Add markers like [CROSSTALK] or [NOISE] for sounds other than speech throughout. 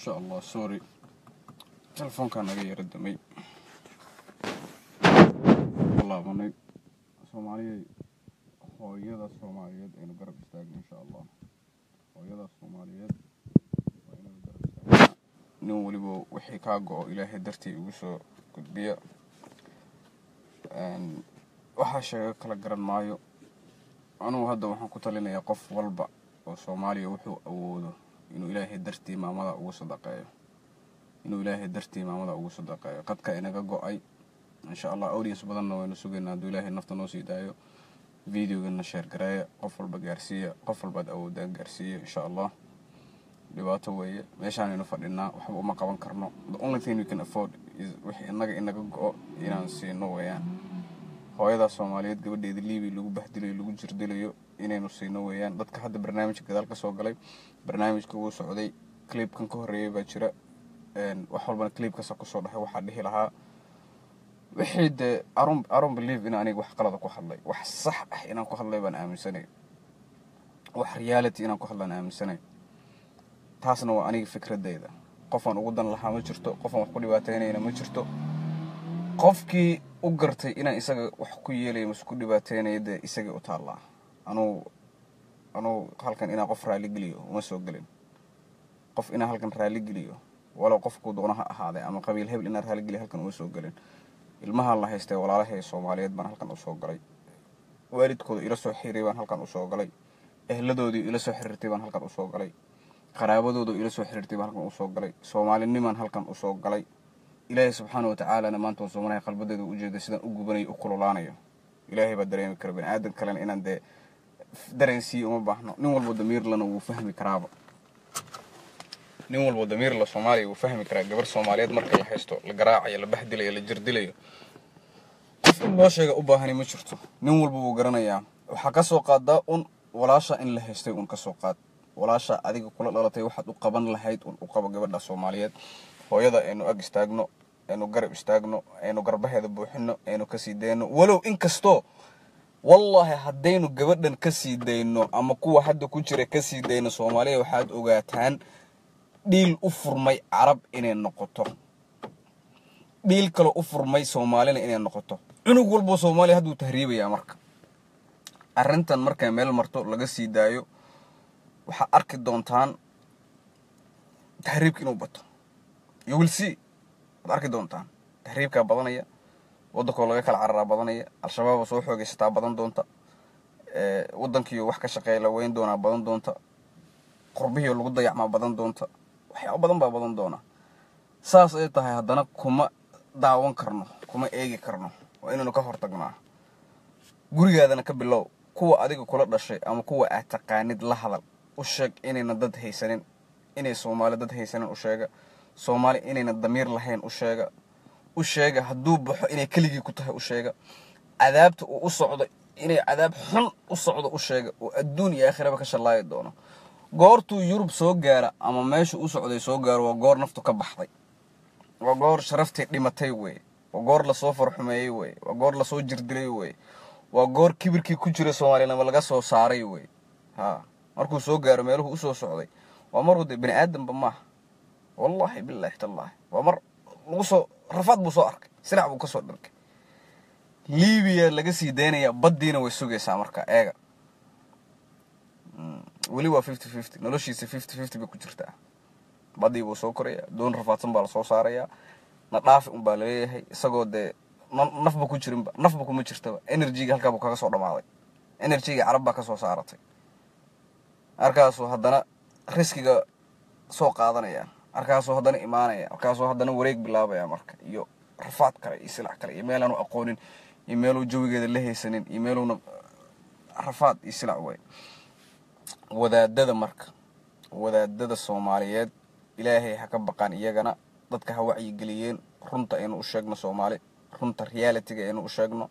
insha allah sorry telefoonkaa naga yara damay laabanay soomaaliya hooyada soomaaliyeed aynu garab istaagno insha allah hooyada soomaaliyeed waa nin weliba wixii kaa go-o ilaahay dartii igu soo gudbiya waxaa sheego kala garan maayo anugu hadda waxaan ku talinayaa qof walba oo soomaaliya wuxuu awoodo inuu ilaahay dartii maamada ugu sadaqeeyo inuu ilaahay dartii maamada ugu sadaqeeyo qadka inaga go-ay insha allah audience badanna waynu sugaynaa hadduu ilaahay nafta noo sii daayo videogana sheergareeya qof walba gaarsiiya qof walbaad awoodaan gaarsiiya insha allah dhibaato weeye meeshaanaynu fadhinaa waxba uma qaban karno the only thing we can afford is wix inaga inaga go-o inaan siino wayaan hooyadaa soomaaliyeed gabadheeda liibi lagu bahdilayo lagu jirdilayo inaynu siino weeyaan dadka hadda barnaamijka gadaal kasoo galay barnaamijka wuu socday cliibkan ka horreeyay baa jira wax walbana cliibkasa kusoo dhaxay waxaa dhihi lahaa wixii dee aron believe in aniga wax qalada ku hadlay wax sax ah inaan ku hadlay baan aaminsanay wax reality inaan ku hadlaan aaminsanay taasna waa aniga fikradayda qofaan ugu dan lahaa ma jirto qofaan wax ku dhibaataynayna ma jirto qofkii u gartay inaan isaga wax ku yeelaya masku dhibaataynaya dee isagay u taallaa anuu anuu halkan inaa qof raali geliyo uma soo gelin qof inaa halkan raali geliyo walow qofkuu doonaha ahaade ama qabiil hebel inaa raaligeliyo halkan uma soo gelin ilmahaan la haystay walaalahay soomaaliyeed baan halkan usoo galay waalidkooda ila soo xiriiray baan halkan usoo galay ehladoodu ila soo xiriirtay baan halkan usoo galay qaraabadoodu ila soo xiriirtay baan halkan usoo galay soomaalinimaan halkan usoo galay ilaahay subxaana watacaalana maanta waan qalbadeeda ujeeda sidaan u gubanaya u kululaanayo ilaahay baa dareemi kara bani aadan kalena inaan dee dareensiiya uma baahno nin walbo damiirlana wuu fahmi karaaba nin walbo damiirla soomaaliya wuu fahmi karaa gabar soomaaliyeed markay haysto la garaacayo la bahdilayo la jirdilayo qof loo sheega u baahani ma jirto nin walba wuu garanayaa waxaa ka soo qaadaa un walaasha in la haystay un ka soo qaad walaasha adiga kula dhalatay waxaad u qaban lahayd un u qabo gabadha soomaaliyeed hooyada aynu ag istaagno aynu garab istaagno aynu garbaheeda buuxino aynu kasii dayno walow inkastoo wallaahi haddaynu gabadhan ka sii dayno ama kuwa hadda ku jira ka sii dayno soomaaliya waxaad ogaataan dhiil u furmay carab inay noqoto dhiil kale u furmay soomaalina inay noqoto cunug walbo soomaaliya hadduu tahriibayaa marka arrintan markay meel marto laga sii daayo waxaad arki doontaan tahriibka inuu bato yowilsi waad arki doontaan tahriibkaa badanaya wadankoo laga kala cararaa badanaya al-shabaab soo xoogeysataa badan doonta wadankiio wax ka shaqeeya la weyn doonaa badan doonta qurbihiioo lagu dayacmaa badan doonta waxyaaba badan baa badan doona saas ay tahay haddana kuma daawan karno kuma eegi karno waa inaynu ka hortagnaa gurigaadana ka bilow kuwa adiga kula dhashay ama kuwa aad taqaanid la hadal u sheeg inayna dad haysanin inay soomaali dad haysanin u sheega soomaali inayna damiir lahayn u sheega u sheega hadduu baxo inay keligii ku tahay u sheega cadaabta uu u socdo inay cadaab xun u socdo u sheega oo adduun iyo aakhiraba ka shallaayi doono goortuu yurub soo gaara ama meesha u socday soo gaaro waa goor naftu ka baxday waa goor sharaftii dhimatay weeye waa goor lasoo farxumeeyey weye waa goor lasoo jirdilay weye waa goor kibirkii ku jira soomaalilama laga soo saaray weye ha markuu soo gaaro meeluhu usoo socday waa maruu dee bani aadamba maaha wallaahi bilaahi tallaahi waa mar lagusoo rafaad buu soo arkay silac buu kasoo dharkay libiya laga sii daynaya baddiina way sugaysaa marka eega mm, weli waa fifty fifty noloshiisa fifty fifty bay ku jirtaa badii buu soo korayaa doon rafaadsan baa lasoo saarayaa nadhaafi dhaafi unbaa laleeyahay isagoo dee nafba ku jirinba nafba kuma jirtaba enerjiga halkaabu kaga soo dhamaaday enerjiga carab baa ka soo saaratay markaasuu haddana riskiga soo qaadanayaan markaasoo haddana imaanaya markaasoo haddana wareeg bilaabaya marka iyo rafaad kale iyo silac kale iyo meelaanu aqoonin iyo meeluu jawigeeda la haysanin iyo meeluna rafaad iyo silac waay wadaadada marka wadaadada soomaaliyeed ilaahay ha ka baqaan iyagana dadka ha wacyigeliyeen runta aynu u sheegno soomaali runta realityga aynu u sheegno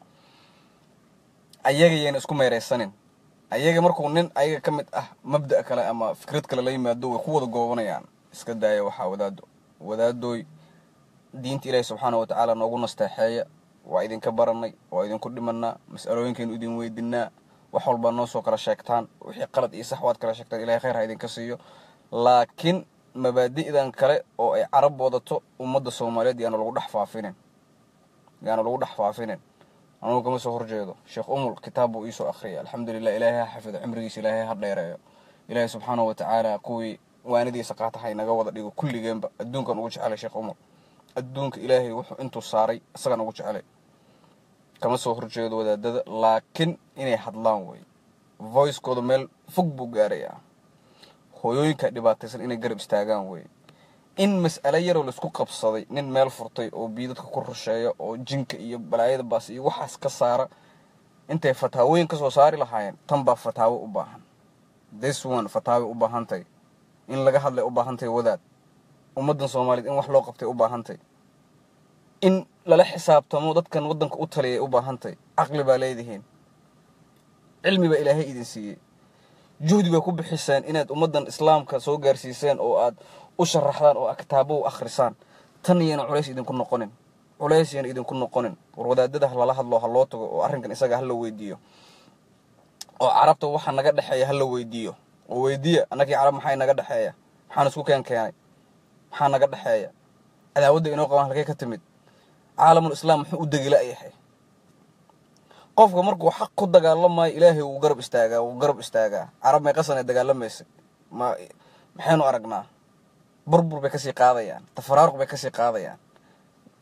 ayaga isku meeraysanin ayaga markuu nin ayaga ka mid ah mabda' kale ama fikrad kale la yimaado way ku wada goobanayaan iska daaya waxaa wadaado wadaadooy diinta ilaahi subxaana wa tacaala noogu nasteexeeya waa idinka baranay waa idinku dhimanaa mas'alooyinkaynu idin weydinaa wax walbaa noosoo kala sheegtaan wixii qalad iyo sax waad kala sheegtaan ilahay khayr ha idinka siiyo laakiin mabaadi'dan kale oo ay carab wadato ummadda soomaaliyeed yaanu lagu dhex faafinin yaanu lagu dhex faafinin anugu kama soo horjeedo sheekh umul kitaab buu iisoo akhriyay alxamdulilah ilaahay ha xafido cimrigiisa ilaahay ha dheereeyo ilaahay subxaana wa tacaala kuwii waanadiisa qaataha inaga wada dhigo kulligeenba adduunkan ugu jecelay sheekh cumar adduunka ilaahay wuxuu intuu saaray isagan ugu jecelay kama soo horjeedo wadaadada laakiin inay hadlaan wey voicekooda meel fog buu gaarayaa hooyooyinka dhibaataysan inay garab istaagaan wey in mas'alo yaroo laisku qabsaday nin meel furtay oo biyo dadka ku rusheeya oo jinka iyo balaayada baas iyo waxaas ka saara intay fataawooyin kasoo saari lahaayeen tan baa fataawo u baahan this one fataawo u baahantahy in laga hadlay u baahantahy wadaad ummaddan soomaaliyeed in wax loo qabtay u baahantahy in lala xisaabtamo dadkan waddanka u taliyay u baahantahy caqli baa leedihiin cilmi baa ilaahay idin siiyey juhdi baa ku bixiseen inaad ummaddan islaamka soo gaarsiiseen oo aad u sharaxdaan oo aad kitaabo u akhrisaan tan yana culays idinku noqonin culays yayna idinku noqonin war wadaadada lala hadlo ha loo tago oo arrinkan isaga ha la weydiiyo oo carabta waxa naga dhexeeya ha la weydiiyo oo weydiya annagii carab maxaa inaga dhexeeya maxaan isku keen keenay maxaa naga dhexeeya cadaawadda inoo qaban halkay ka timid caalamul muxuu u degila yahay qofka markuu xaq ku dagaalamayo ilaahay wuu garab istaagaa uu garab istaagaa carab meeqasanay dagaalamaysay ma maxaynu aragnaa burbur bay kasii qaadayaan tafaraaruq bay kasii qaadayaan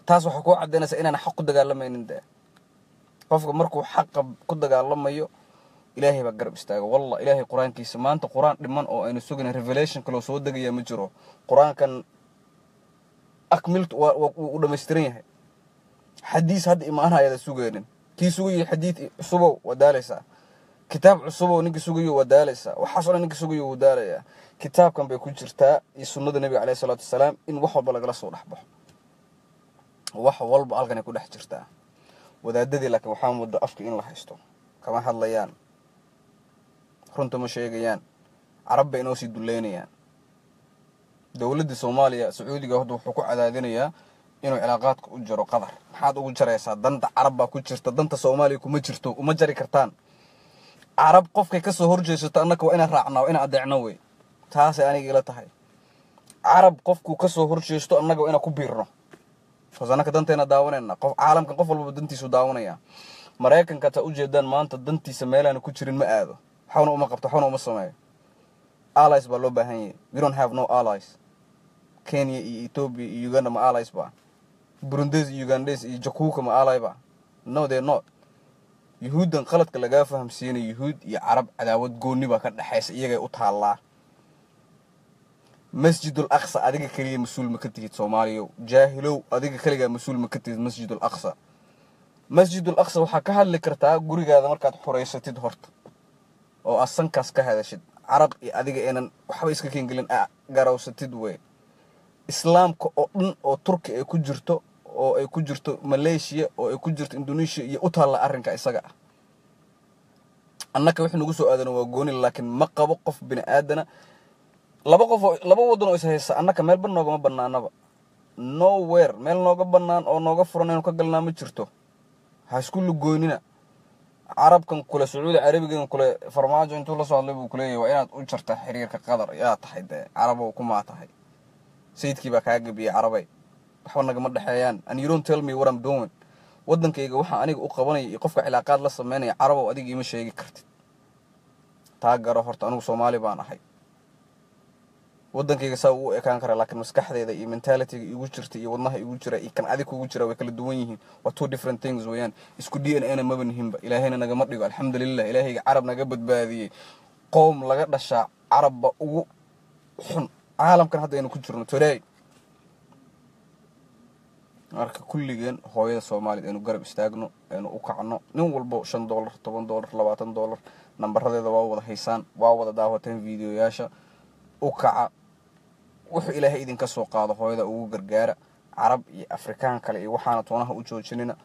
taas waxaa kuu caddaynaysaa inaan xaq ku dagaalamaynin dee qofka markuu xaqa ku dagaalamayo ilaahay baa garab istaaga walla ilaahay qur-aankiisa maanta qur-aan dhiman oo aynu sugana revelation kaloo soo degaya ma jiro qur-aankan akmilt u dhammaystiran yahay xadiis hadda imaanhayaada sugeenin kii sugayo xadiid cusubow waa daalaysaa kitaab cusubow ninka sugayo waa daalaysaa waxaasoo dhan ninka sugayo wuu daalayaa kitaabkan bay ku jirtaa iyo sunnada nebiga caleyh isalaatu wasalaam in wax walba lagala soo dhexbaxo wax walba halkanay ku dhex jirtaa wadaadadii laakiin waxaa muddo afka in la haysto kama hadlayaan runta ma sheegayaan carab bay sii duleynayaan dowladda soomaaliya sacuudiga hadda wuxuu ku cadaadinayaa inuu cilaaqaadka u jaro qatar maxaad ugu jaraysaa danta carab baa ku jirta danta soomaaliya kuma jirto uma jari kartaan carab qofkay ka soo annaka waa inaan raacnaa waa inaan adeecno wey taasay aniga ila tahay carab qofkuu ka horjeesto annaga waa inaan ku biirno taas annaka danteena daawanayna qof caalamkan qof walbaba dantiisu daawanayaa maraykanka taa ujeedaan maanta dantiisa meelaana ku jirin ma aado xawna uma qabto xawna uma sameeyo allies baa loo baahan yahay we don't have no allies kenya iyo ethoobia iyo uganda ma allies ba burundes iyo ugandes iyo jakuuka ma ally ba no they're not yuhuuddan qaladka lagaa fahamsiina yuhuud iyo carab cadaawad gooni baa ka dhexaysa iyagay u taallaa masjidul aqsa adiga keliya mas-uul ma ka tihid soomaaliyow jaahilow adiga keligaa mas-uul ma ka tihid masjidul aqsa masjidul aqsa waxaa ka hadli kartaa gurigaada markaad xoraysatid horta oo aad sankaas ka hadashid carab iyo adiga aynan waxba iska keengelin a ah, garawsatid wey islaamka oo dhan oo turki ay ku jirto oo ay ku jirto maleeshiya oo ay ku jirto indonesiya iyo u taalla arrinka isaga ah annaka wix nagu soo aadana waa gooni laakiin ma qabo qof bini aadana laba qof laba waddan oo is haysa annaka meelba noogama bannaanaba nowere meel nooga bannaan oo nooga furan inu ka galnaa ma jirto ha isku lugoynina carabkan kule sacuudi carabigan kule farmaajo intuu la soo hadlay buu kuleeyahy waa inaad u jarta xiriirka qadar yaa tahay dee carabow kumaa tahay sayidkii baa kaa gebiyey carabay waxba nagama dhexeeyaan an you don't tell me what i'm doing waddankayga waxaa aniga u qabanaya iyo qofka cilaaqaad la samaynaya carabow adiga ima sheegi kartid taa garo horta anugu soomaali baan ahay wadankayga saa uu ekaan karaa laakiin maskaxdeeda iyo mentalitga igu jirta iyo wadnaha igu jira iyo kan adig kugu jira way kala duwan yihiin waa two different things weyaan isku d n ana maba nihinba ilaahayna nagama dhigo alxamdulilah ilaahayga carab naga badbaadiyey qoom laga dhashaa carabba ugu xun caalamkan hadda aynu ku jirno today marka kulligeen hooyada soomaaliyed aynu garab istaagno aynu u kacno nin walbo shan dolar toban dolar labaatan dolar nambaradeeda waa wada haysaan waa wada daawateen videoyaasha u kaca wuxuu ilaahay idinka soo qaado hooyada ugu gargaara carab iyo afrikaan kale iyo waxaana toonaha u joojinina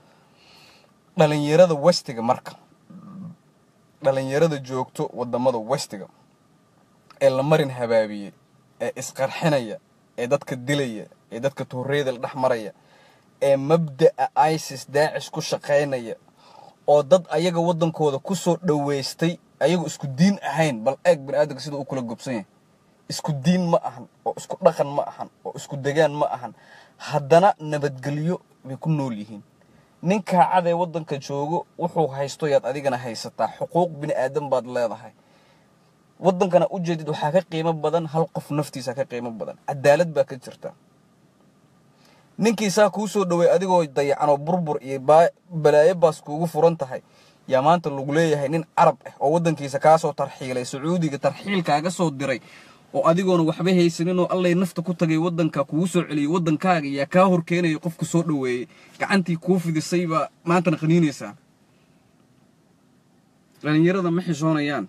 dhalinyarada westiga marka dhalinyarada joogto wadamada westiga ee la marin habaabiyey ee isqarxinaya ee dadka dilaya ee dadka tuureeda la dhex maraya ee mabda'a isis daacish ku shaqaynaya oo dad ayaga waddankooda kusoo soo ayagoo isku diin ahayn bal eeg bani aadamka sidau u kula gubsan yahay isku diin ma ahan oo isku dhaqan ma ahan oo isku degaan ma ahan haddana nabadgelyo bay ku nool yihiin ninkaa cadee waddanka joogo wuxuu haysto yaad adigana haysataa xuquuq bini'aadan baad leedahay waddankana u jeedid waxaa ka qiimo badan hal qof naftiisa ka qiimo badan cadaalad baa ka jirta ninkii saa dhowey adigoo dayacanoo burbur iyo balaayo baas kuugu furan tahay yaa maanta lagu leeyahay nin carab ah oo waddankiisa kaa tarxiilay sacuudiga tarxiil kaaga soo diray oo adigoona waxba haysaninoo allay nafta ku tagay waddanka kugu soo celiyey waddankaaga yaa kaa horkeenaya qofku soo dhoweeyey gacantii kuu fidisaybaa maantana qaniinaysaa dhallinyarada ma xishoonayaan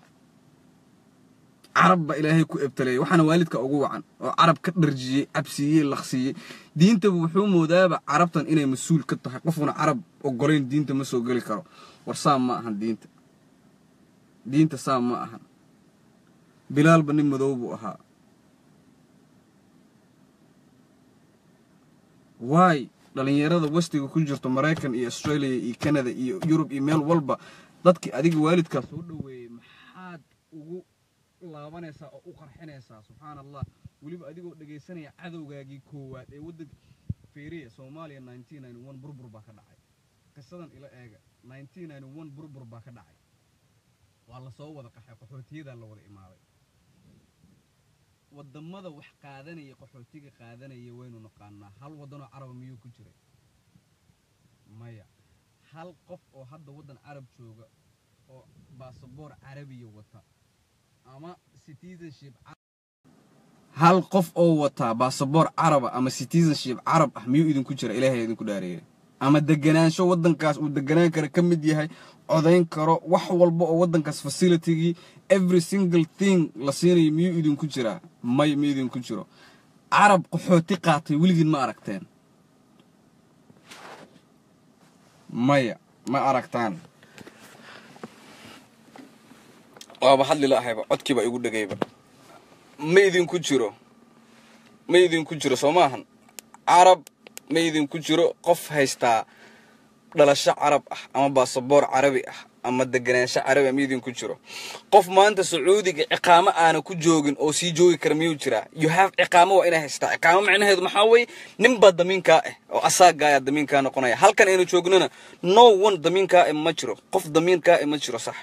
carab baa ilaahay ku ebtaleeyay waxaana waalidka ugu wacan oo carab ka dharjiyey cabsiiyey laqsiiyey diintaba wuxuu moodaaba carabtan inay mas-uul ka tahay qofuna carab ogolayn diinta ma soo geli karo war saa ma ahan diinta diinta saa ma ahan bilaalba nin madow buu ahaa waay dhalinyarada westiga ku jirto maraykan iyo australia iyo canada iyo yurub iyo meel walba dadkii adiga waalidkaa soo dhoweeyey maxaad ugu laabanaysaa oo u qarxinaysaa subxaan allah weliba adigoo dhegaysanaya cadowgaagii koowaad ee waddanka feriya soomaaliya burbur baa ka dhacay qisadan ila eega burbur baa ka dhacay waa lasoo wada qaxay qaxootiyadaa la wada imaaday wadamada wax qaadanaya qaxootiga qaadanaya waynu naqaanaa hal wadanoo caraba miyuu ku jiray maya hal qof oo hadda waddan carab jooga oo baasaboor carabiya wata ama citizenship hal qof oo wataa baasaboor caraba ama citizenship carab ah miyuu idinku jira ilaahay idinku dhaareeya ama deganaansho wadankaas uu deganaan kara ka mid yahay codayn karo wax walba oo wadankaas facilitigii every single thing la siinayo miyuu idinku jiraa may ma idinku jiro carab qaxooti qaatay weligiin ma aragteen maya ma aragtaan waaba hadli lahayba codkiiba igu dhegayba ma idinku jiro ma idinku jiro soo maahan carab maydinku jiro qof haystaa dhalasho carab ah ama baasaboor carabi ah ama deganaansho carabi ah maydinku jiro qof maanta sacuudiga ciqaamo aana ku joogin oo sii joogi kara miyuu jiraa yuhaaf ciqaamo waa inay haystaa ciqaamo macnaheedu maxaa weeye ninbaa damiinkaa ah eh, oo casaaga ayaa damiinkaa noqonaya halkan aynu joognona no one damiinkaa e eh ma jiro qof damiinkaa e eh ma jiro sax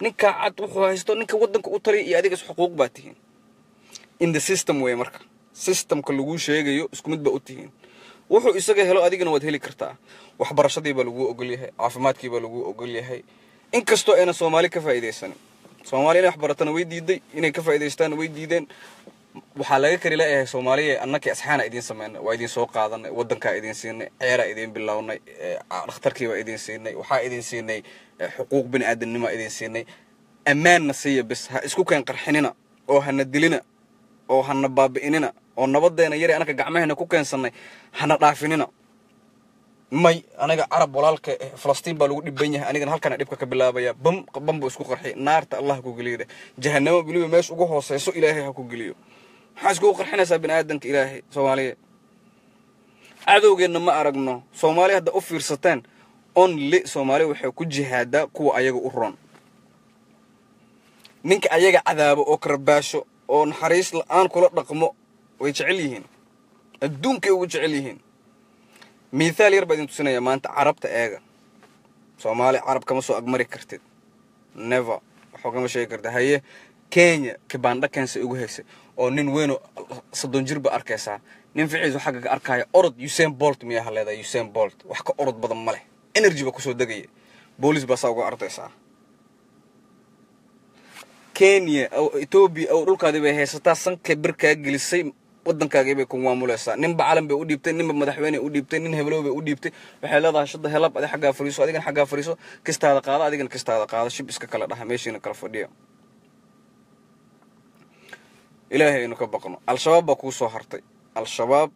ninkaa cad wuxuu haysto ninka waddanka u tariya iyo adiga xuquuq baa tihiin in the system wey marka systemka laguu sheegayo isku mid baa u tihiin wuxuu isaga helo adigana waad heli kartaa waxbarashadiibaa laguu ogolyahay caafimaadkiibaa laguu ogolyahay inkastoo ayna soomaali ka faa'idaysanin soomaali inay waxbaratana way diiday inay ka faa'idaystaan way diideen waxaa laga kari laayahay soomaaliya annakii asxaana idiin sameynay waa idiin soo qaadanay wadankaa idiin siinay ceeraa idiin bilownay dhakhtarkiibaa idiin siinay waxaa idiin siinay xuquuq bini aadamnimaa idiin siinay ammaanna siiya bis ha isku keen qarxinina oo hana dilina oo hana baabi'inina oo nabadeena yare anaka gacmaheena ku keensanay hana dhaafinina may anaga carab walaalka e falastiin baa lagu dhiban yahay anigana halkaana dhibka ka bilaabaya bam bam buu isku qarxi naarta allah ku geliyada jahanamo weliba meesha ugu hooseyso ilaahay ha ku geliyo maxaa iskugu qarxinaysaa biniaadanka ilaahay soomaaliya cadowgeenna ma aragno soomaaliya hadda u fiirsateen only soomaaliya waxay ku jihaadaa kuwa ayaga u roon ninka ayaga cadaabo oo karbaasho oo naxariis la-aan kula dhaqmo way jecel yihiin adduunkay ugu jecel yihiin miithaal yar baa idin tusinaya maanta carabta eega soomaaliya carab kama soo agmari kartid never waxba kama sheegi kartid haye kenya kibaandha keensa igu haysay oo nin weynoo soddon jir ba arkaysaa nin ficiisu xagga ka arkaaya orod usain bolt miyaa leedahay usain bolt wax ka orod badan ma leh energy baa kusoo degaya booliis baa saa uga ardaysaa kenya etoobiya dhulkaadii bay haysataa sanka birkaa gelisay waddankaagii ku maamuleysaa ninba calan bay u dhiibtay ninba madaxweyne u dhiibtay nin heblowbay u dhiibtay waxay leedahay shada helab adi xaggaa fariiso adigan xaggaa fariiso kistaada qaada adigan kistaada qaada shib iska kala dhaha meeshiina kala fadhiya ilaahay aynu ka baqno al-shabaab baa kuu soo hartay al-shabaab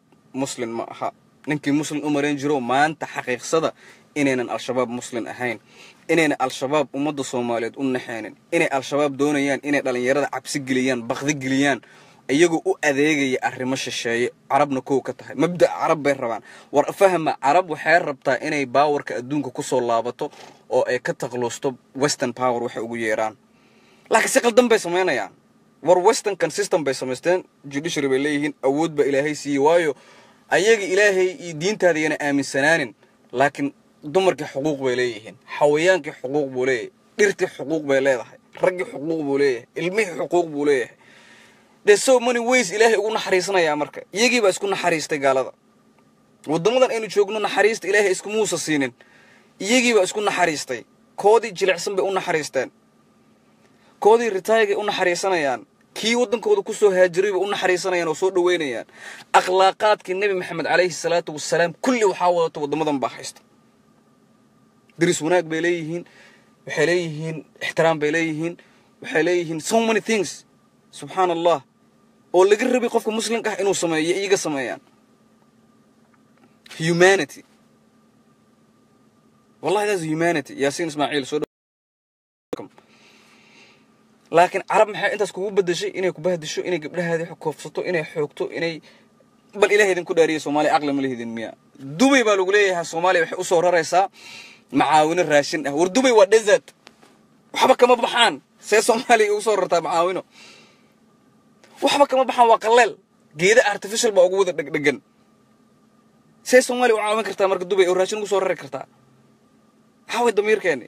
muslim ma aha ninkii muslim u marayn jiro maanta xaqiiqsada inaynan al-shabaab muslin ahayn inayna al-shabaab ummadda soomaaliyeed u naxeenin inay al-shabaab doonayaan inay dhallinyarada cabsi geliyaan bakdi geliyaan iyagoo u adeegaya arrimo shisheeye carabna kow ka tahay mabda carab bay rabaan war fahma carab waxay rabtaa inay baawarka adduunka kusoo laabato oo ay ka taqluusto western power waxay ugu yeeraan laakiin si qaldan bay samaynayaan war westernkan system bay samaysteen judiciary bay leeyihiin awood baa ilaahay siiyey waayo ayaga ilaahay iyo diintaada aaminsanaanin laakiin dumarkii xuquuq bay leeyihiin xawayaankii xuquuq buu leeyahay dhirtii xuquuq bay leedahay raggii xuquuq buu leeyahay ilmihii xuquuq buu leeyahay dee so many ways ilaahay ugu naxariisanayaa marka iyagii baa isku naxariistay gaalada waddamadan aynu joogno naxariista ilaahay iskumuusa siinin iyagiibaa isku naxariistay koodii jilicsan bay u naxariisteen koodii ritaayagay u naxariisanayaan kii waddankooda kusoo haajiray bay u naxariisanayaan oo soo dhoweynayaan akhlaaqaadkii nebi maxamed calayhi salaatu wasalaam kulli waxaa wadato waddamadan baa haysta daris wanaag bay leeyihiin waxay leeyihiin ixtiraam bay leeyihiin waxay leeyihiin so many things subxaana allah oo laga rabay qofka muslimka ah inuu sameeyo iyaga sameeyaan humanity wallahi thats humanity yaasiin ismaaciil soo laakiin carab maxay intaas kugu bedeshay inay kubahdisho inay gabdhahaadii koofsato inay xoogto inay bal ilaah idin ku dhaariyay soomaaliya aqli ma lihidin miya dubay baa lagu leeyahay soomaaliya waxay u soo raraysaa macaawino raashin ah war dubay waa desert waxba kama baxaan see soomaaliya ugu soo rartaa macaawino waxba kama baxaan waa qaleel geeda artificial baa ugu wada dhegdhegan see soomaaliya u caawin kartaa marka dubay oo raashin ugu soo rari kartaa maxaa damiirkeeni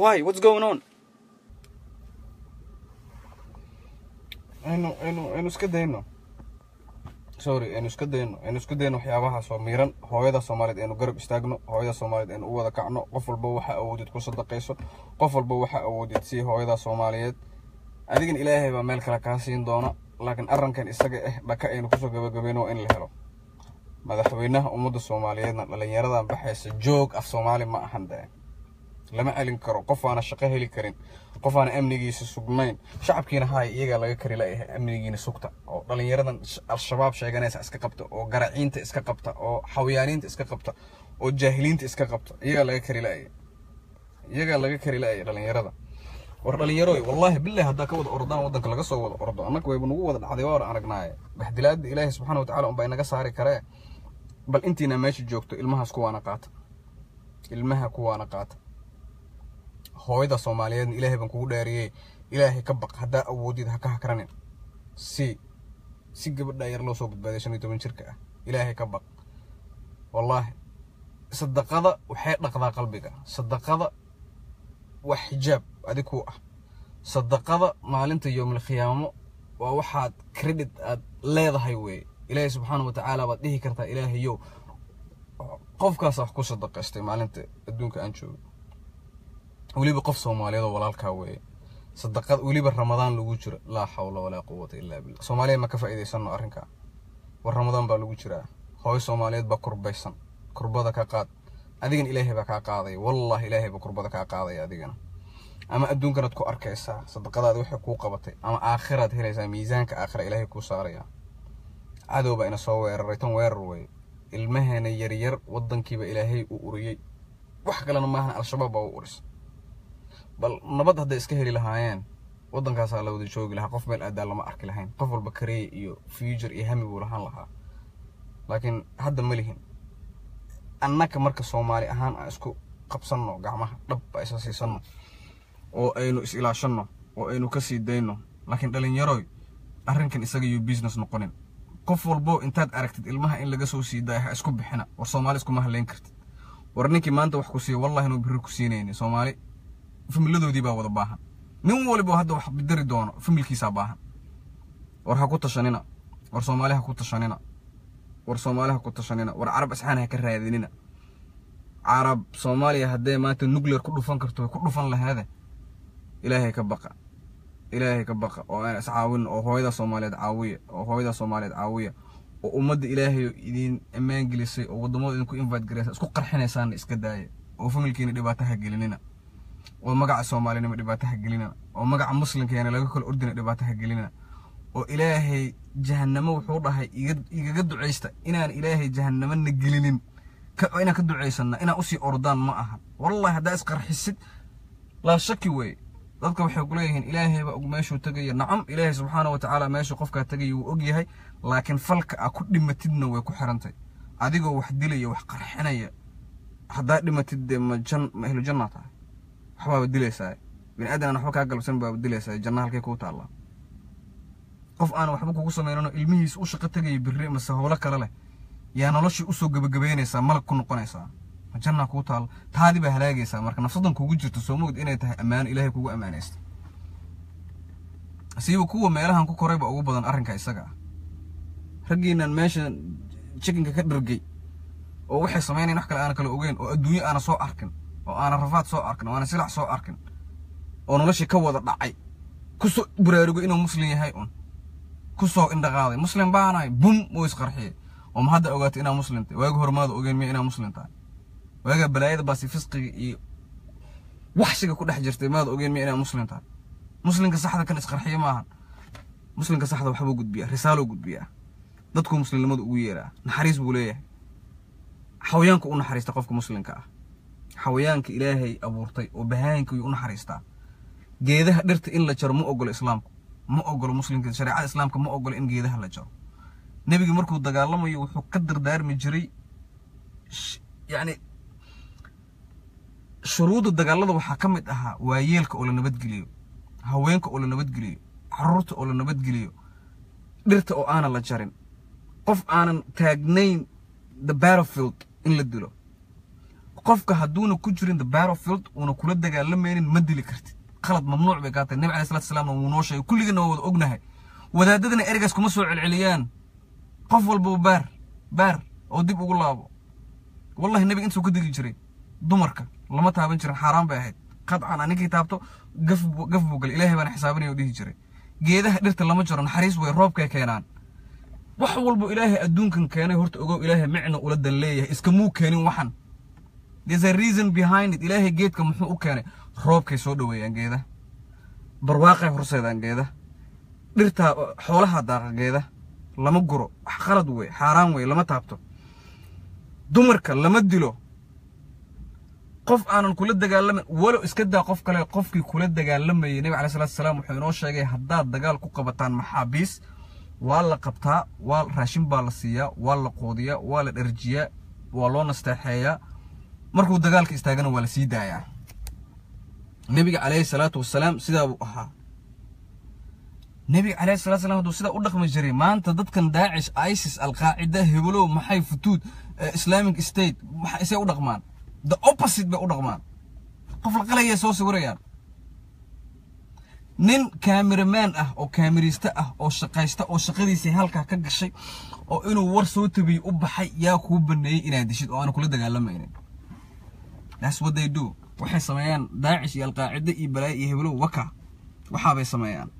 why what's going on aynu aynu aynu iska dayno sorry aynu iska dayno aynu isku dayno waxyaabahaas oo miiran hooyada soomaaliyeed aynu garab istaagno hooyada soomaaliyeed aynu u wada kacno qof walba waxa awoodeed ku sadaqayso qof walba waxa awoodid sii hooyada soomaaliyeed adigana ilaahay baa meel kale kaa siin doona laakiin arrankan isaga ah eh, dhaka aynu kusoo gabagabeyno waa in la helo madaxweynaha ummadda soomaaliyeedna dhallinyaradan baxaysa joog af soomaali ma ahan dee lama alin karo qof aana shaqo heli karin qof aana amnigiisa sugnayn shacabkiina haay iyagaa laga kari laayahay amnigiina sugta oo dhallinyaradan al-shabaab sheeganaysa iska qabta oo garaciinta iska qabta oo xawiyaaniinta iska qabta oo jaahiliinta iska qabta iyagaa laga kari laaya iyagaa laga kari laaya dhallinyarada war dhallinyaroy wallaahi bilahi haddaa ka wada ordaan waddanka laga soo wada ordo annaga wayba nagu wada dhacday waa hor anagnaaye baxdilaada ilaahi subxaana watacala unbaa inaga saari karee bal intiina meesha joogto ilmahaas kuwaana qaata ilmaha kuwaana qaata hooyada soomaaliyeedna ilaahay baan kugu dheeriyey ilaahay ka baq haddaa awoodid ha ka hakranin si si gabadha yar loo soo badbaaday shan iyo toban jirka ah ilaahay ka baq wallaahi sadaqada waxay dhaqdaa qalbiga sadaqada waa xijaab adig kuu ah sadaqada maalinta yoomil khiyaamo waa waxaad credit aad leedahay weeye ilaahay subxaana watacaala baad dhihi kartaa ilaahayow qofkaas wax ku sadaqaystay maalinta adduunka aan joogo weliba qof soomaaliyeed oo walaalkaa weeye sadaqad weliba ramadaan lagu jiro laa xawla walaa quwata illaa bila soomaaliya ma ka faa'iidaysanno arrinkaa war ramadaan baa lagu jiraa hooy soomaaliyeed baa kurbaysan kurbada ka qaad adigana ilaahay baa kaa qaadaya wallaahi ilaahay baa kurbada kaa qaadaya adigana ama adduunkanaad ku arkaysaa sadaqadaadi waxay kuu qabatay ama aakhiraad helaysaa miisaanka aakhira ilaahay kuu saaraya cadow baa ina soo weeraray tan weerar weeye ilmaheena yaryar waddankiiba ilaahay u uriyey wax kalena maahan al-shabaab baa u uris bal nabad hadday iska heli lahaayeen waddankaasaa la wada joogi lahaa qof meel aadaa lama arki lahayn qof walba kareeye iyo future iyo hami buu lahaan lahaa laakiin hadda ma lihin annaka marka soomaali ahaan aan isku qabsanno gacmaha dhaba isa siisanno oo aynu is ilaashanno oo aynu ka sii dayno laakiin dhalinyaroy arrinkan isaga iyo business noqonin qof walbo intaad aragtid ilmaha in laga soo sii daaya ha isku bixina war soomaali iskuma halleyn kartid war ninkii maanta wax ku siiya wallahi inuu birri ku siinaynin soomaali familadoodii baa wada baahan nin waliba hadda wax bedari doono familkiisaa baahan war ha ku tashanina war soomaali ha ku tashanina war soomaali ha ku tashanina war carab asxaan ha ka raadinina carab soomaaliya haddee maanta nuclear ku dhufan karto ku dhufan laheede ilaahay ka baqa ilaahay ka baqa oo aan iscaawin oo hooyada soomaaliyeed caawiya oo hooyada soomaaliyeed caawiya oo ummadda ilaahay idin ammaan gelisay oo waddamada idinku invite gareysa isku qarxinaysaana iska daaya oo familkiina dhibaato ha gelinina oo magaca soomaalinimo dhibaataha gelina oo magaca muslimkaena laga kala ordina dhibaataha gelina oo ilaahay jahanamo wuxuu dhahay igaga ducaysta inaan ilaahay jahanamana gelinin inaan ka ducaysanna inaan usii ordaan ma aha wallahi haddaa isqarxisid laa shaki weeye dadka waxay kuleeyihiin ilaahaybaa og meeshuu tegaya nacam ilaahay subxaana wa tacaala meeshuu qofkaa tegaya wuu ogyahay laakiin falka aa ku dhimatidna way ku xirantay adigoo wax dilaya wax qarxinaya haddaa dhimatid dee ma jan ma ahlu jannaad tahay waxbaaba dilaysaa biniaadan aan waxba kaa galabsan baaba dilaysaa janna halkay kuu taalla qof aana waxba kugu samaynan ilmihiisa u shaqo tegaya birre mase howlo kale leh yaa noloshii usoo gebagabeynaysaa malag ku noqonaysaa ma jannaa kuu taalo taadii halaagaysaa marka nafsadan kuugu jirto soo ma inay tahay ammaano ilaahay kugu ammaanaysta siiba kuwa meelahan ku korayba ugu badan arrinka isaga ah raggiinaan meeshan jikinka ka dhargay oo waxay samaynayn wax kale aana kale ogeyn oo adduunyo aana soo arkin oo aanan rafaad soo arkin oo aanan silax soo arkin oo noloshii ka wada dhacay kusoo buraarugay inuu muslim yahay un kusoo indhaqaaday muslim baanahay bum wuu isqarxiyey oo ma hadda ogaatay inaa muslim tahay waaga horumaada ogeyn miya inaa muslim tahay waaga balaayada baasi fisqiga iyo waxshiga ku dhex jirtay maad ogeyn miya inaa muslim tahay muslimka saxda kan isqarxiya maahan muslimka saxda waxbuu gudbiyaa risaaluu gudbiyaa dadkuu muslimnimadu ugu yeeraa naxariis buu leeyahay xawayaanku u naxariista qofka muslimka ah xawayaanka ilaahay abuurtay oo bahaayinka yuu u naxariistaa geedaha dhirta in la jaro ma ogolo islaamku ma ogolo muslimka shareecada islaamka ma ogolo in geedaha la jaro nebigii markuu dagaalamayo wuxuu ka dardaarmi jiray yacni shuruudda dagaalada waxaa ka mid ahaa waayeelka oo la nabadgeliyo haweenka oo la nabadgeliyo caruurta oo la nabadgeliyo dhirta oo aanan la jarin qof aanan taagnayn the battlefield in la dilo qofka hadduuna ku jirin the barofield uuna kula dagaalamaynin ma dili kartid qalad mamnuuc bay kaa tahay nebi alai salatu salaamna wuu noo sheegay kulligana wada ognahay wadaadadana ergaas kuma soo celceliyaan qof walbaba baar baar oo dib ugu laabo wallahi nebiga intuu ka digi jiray dumarka lama taaban jirin xaaraan bay ahayd qadcan aninkii taabto gaf buu galay ilaahay baana xisaabinaya oo dhihi jiray geedaha dhirta lama jiro naxariis way roobkay keenaan wax walbo ilaahay adduunkan keenay horta ogow ilaahay micna ula dan leeyahay iskamuu keenin waxan ilaahay geedka muxuu u keenay roobkay soo dhaweeyaan geeda barwaaqay horseedaan geeda dhirtaa uh, xoolaha daaqa geeda lama guro qalad wey xaaraan wey lama taabto dumarka lama dilo qof aanan kula dagaalamayn walo iska daa qof kale qofkii kula dagaalamayay nebig alai salatu salaam wuxuu inoo sheegay haddaad dagaal ku qabataan maxaabiis waa la qabtaa waa raashin baa la siiyaa waa la qoodiyaa waa la dharjiyaa waa loo nasteexeeyaa markuu dagaalka istaagana waa la sii daayaa nebiga calayhi salaatu wasalaam sidaabuu ahaa nebiga caleyhi salatu wasalaam hadduu sidaa u dhaqmi jiray maanta dadkan daacish isis alqaacida heblow maxay futuud eh, islamic state isay u dhaqmaan the opposite bay u dhaqmaan qof la qalayay soo sawirayaan nin kaameramaan ah oo kaamirayste ah oo shaqaysta oo shaqadiisii halkaa ka gashay oo inuu war soo tabiye u baxay yaa kuu baneeyey inaad dishid oo aana kula dagaalamaynin that's what they do waxay sameeyaan daacish iyo alqaacida iyo balaayo iyo heblow waka waxaabay sameeyaan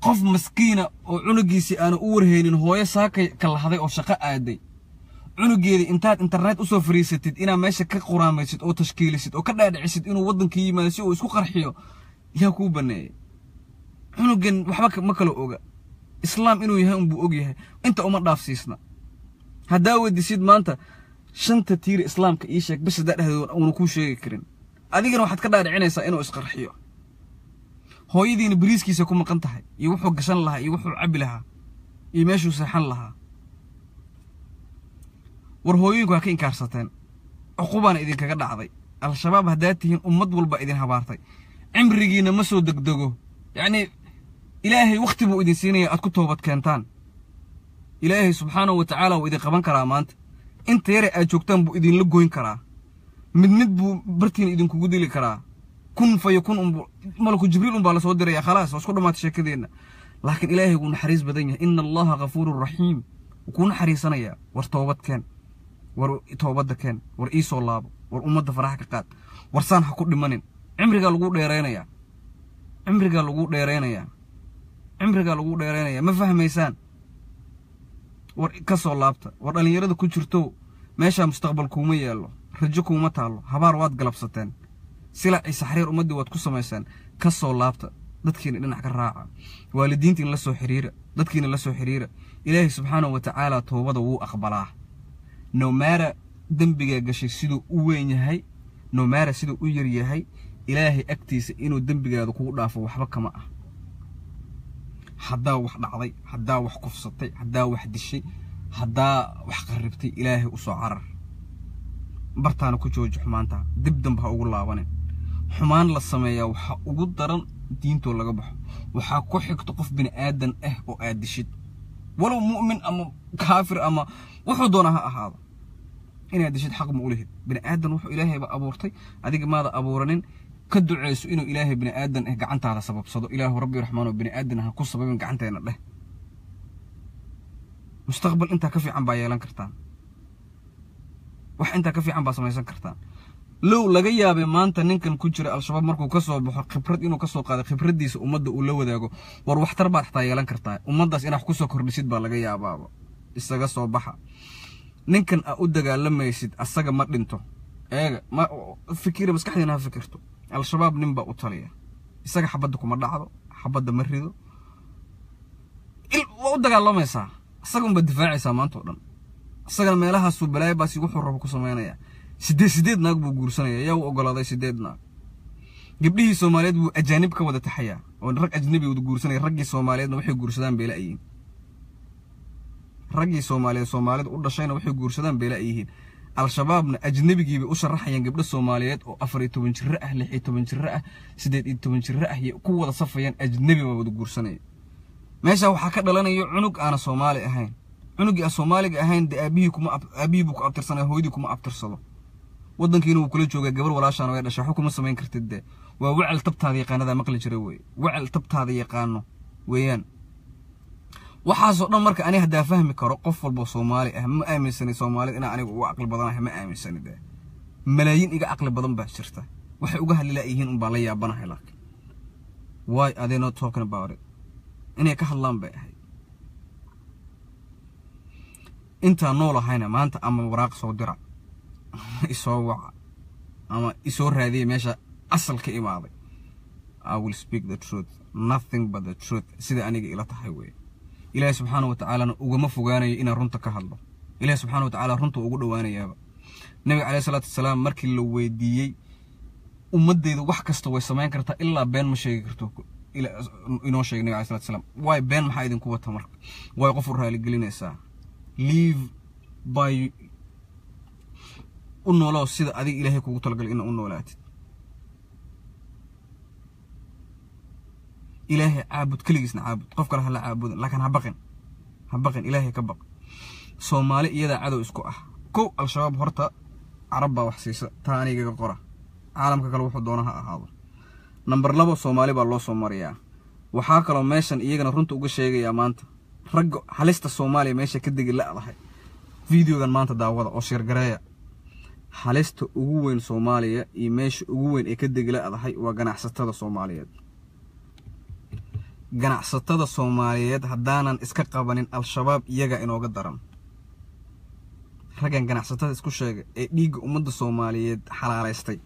qof maskiina oo cunugiisii aanu u warhaynin hooyo saakay ka lahaday oo shaqo aaday cunugeedii intaad internet usoo fariisatid inaad meesha ka quraamaysid oo tashkiilisid oo ka dhaadhicisid inuu waddanka yimaado si uu isku qarxiyo yaa kuu banneeyay cunugan waxba ma kala oga islaam inuu yahay unbuu og yahay inta uma dhaafsiisna haddaa weydiisid maanta shanta tiiri islaamka ii sheeg bishadaa dhexdooda uuna kuu sheegi karin adigana waxaad ka dhaadhicinaysaa inuu isqarxiyo hooyadiina bariiskiisa ku maqan tahay iyo wuxuu gashan lahaa iyo wuxuu cabbi lahaa iyo meeshuu seexan lahaa war hooyooyinku waa ka inkaarsateen cuqubaana idinkaga dhacday al-shabaab haddaad tihiin ummad walba idin habaartay cimrigiina ma soo degdego yacnii ilaahay wakhti buu idin siinaya aad ku toobad keentaan ilaahay subxaanahu wa tacaala wuu idin qaban karaa maanta inta yare aad joogtaan buu idinla goyn karaa mid mid buu bartiina idinkugu dili karaa kun fayo kun unbu malaku jibriil unbaa lasoo diraya khalaas waa isku dhammaatay sheekadeenna laakiin ilaahay wuu naxariis badan yahay ina allaha ghafuurun raxiim wuu kuu naxariisanayaa war toobad keen war toobadda keen war ii soo laabo war ummadda faraha ka qaad war saan ha ku dhimanin cimrigaa lagu dheeraynayaa cimrigaa lagu dheeraynayaa cimrigaa lagu dheeraynayaa ma fahmaysaan war kasoo laabta war dhallinyarada ku jirtow meeshaa mustaqbal kuuma yeello rajo kuuma taallo habaar waad galabsateen silac ciise ummaddii waad ku samayseen ka soo laabta dadkiina dhinac ka raaca waalidiintiina la soo xiriira dadkiina la soo xiriira ilaahay subxaanahu wa toobada wuu aqbalaa nomaara dembigaa gashay siduu u weyn yahay nomaara siduu u yar yahay ilaahay agtiisa inuu dembigaada kugu dhaafo waxba kama ah haddaa wax dhacday haddaa wax kufsatay haddaa wax dishay haddaa wax qaribtay ilaahay u soo carar bartaana ku jooji xumaanta dib damba ha ugu laabanin xumaan la sameeyaa waxaa ugu daran diintoo laga baxo waxaa ku xigto qof aadan ah oo aad dishid walow mu'min ama kaafir ama wuxuu doonaa ha ahaado inaad dishid xaq ma u lihid aadan wuxuu ilaahayba abuurtay adiga maada abuuranin ka duceyso inuu ilaahay bini aadan ah gacantaada sababsado ilaahu rabbi raxmaanoo bini aadan ha ku sababin gacanteena dheh mustaqbal intaa ka fiican baa yeelan kartaan wax intaa ka fiican baa samaysan kartaan low laga yaabay maanta ninkan ku jira al-shabaab markuu kasoo baxo khibrad inuu ka soo qaado khibraddiisa ummadda uu la wadaago war waxtar baad xataa yeelan kartaa ummaddaas inaad kusoo kordhisid baa laga yaabaaba isaga soo baxa ninkan aa u dagaalamaysid asaga ma dhinto eega ma fikira maskaxdiina ha fikirto al-shabaab nin baa u taliya isaga xabadda kuma dhacdo xabadda ma rido waa u dagaalamaysaa isaga unbaad difaacaysaa maanta o dhan isagana meelahaasuu balaayabaasi wuxuu rabo ku samaynaya sideed sideed naag buu guursanaya yaa u ogolaaday sideed naag gabdhihii soomaaliyeed buu ajaanib ka wada taxayaa oo rag ajnabi wada guursanaya raggii soomaaliyeedna waxay guursadaan bay la'yihiin raggii soomaaliyeed soomaalidu u dhashayna waxay guursadaan bay la'yihiin al-shabaabna ajnebigiibay u sharaxayaan gabdho soomaaliyeed oo afar afariyo toban jiro ah lixiyo toban jiro ah siddeed iyo toban jiro ah iyo ku wada safayaan ajnebi baa wada guursanaya meeshaa waxaa ka dhalanaya cunug aana soomaali ahayn cunuggii aan soomaaliga ahayn dee aabihii buu ku abtirsanaya hooyadii kuma abtirsado waddankiina wuu kula joogaa gabar walaashaana way dhasha waxba kuma samayn kartid dee waa wecel tabtaada yaqaanadaa maqli jira weye wecel tabtaada yaqaano weeyaan waxaasoo dhan marka ani haddaa fahmi karo qof walba soomaali ah ma aaminsani soomaalida inaa anigu ugu caqli badanahay ma aaminsani dee malaayiin iga caqli badan baa jirta waxay uga hadlilaa yihiin unbaa la yaabanahay laakiin why are they not talking about it inay ka hadlaan bay ahayd intaan nool ahayna maanta ama waraaq soo dira ama isoo waca ama isoo raadiya meesha asal ka imaaday I will speak the truth nothing but the truth sida aniga ila tahay weeye ilaahay subxaana wa tacaalana ugama fogaanayo inaan runta ka hadlo ilahay subxana wa tacaala runta ugu dhowaanayaaba nebiga caleyh salaatu wasalaam markii la weydiiyey ummadeyda wax kasta way samayn kartaa ilaa been ma sheegi karto inoo sheegay nabiga aley salatu salaam waay been maxaa idinku wata marka waay way qofu raaligelinaysaa liive by u nooloo sida adiga ilaahay kugu talagalay ina u noolaatid ilaahay caabud keligiisna caabud qof kale hala caabudin laakiin ha baqin ha baqin ilaahay ka baq soomaali iyadaa cadow isku ah kow al-shabaab horta carab baa wax siisa taa anigaga qora caalamka kale wuxuu doona ha ahaado namber labo soomaali baa loo soo mariyaa waxaa kaloo meeshan iyagana runta uga sheegayaa maanta ragga halista soomaaliya meesha ka degi la'dahay fideogan maanta daawada oo sheergareeya halista ugu weyn soomaaliya iyo meesha ugu weyn ee ka degi la'dahay waa ganacsatada soomaaliyeed ganacsatada soomaaliyeed haddaanan iska qabanin al-shabaab iyaga inooga daran raggan ganacsatada isku sheega ee dhiigga ummadda soomaaliyeed xalaalaystay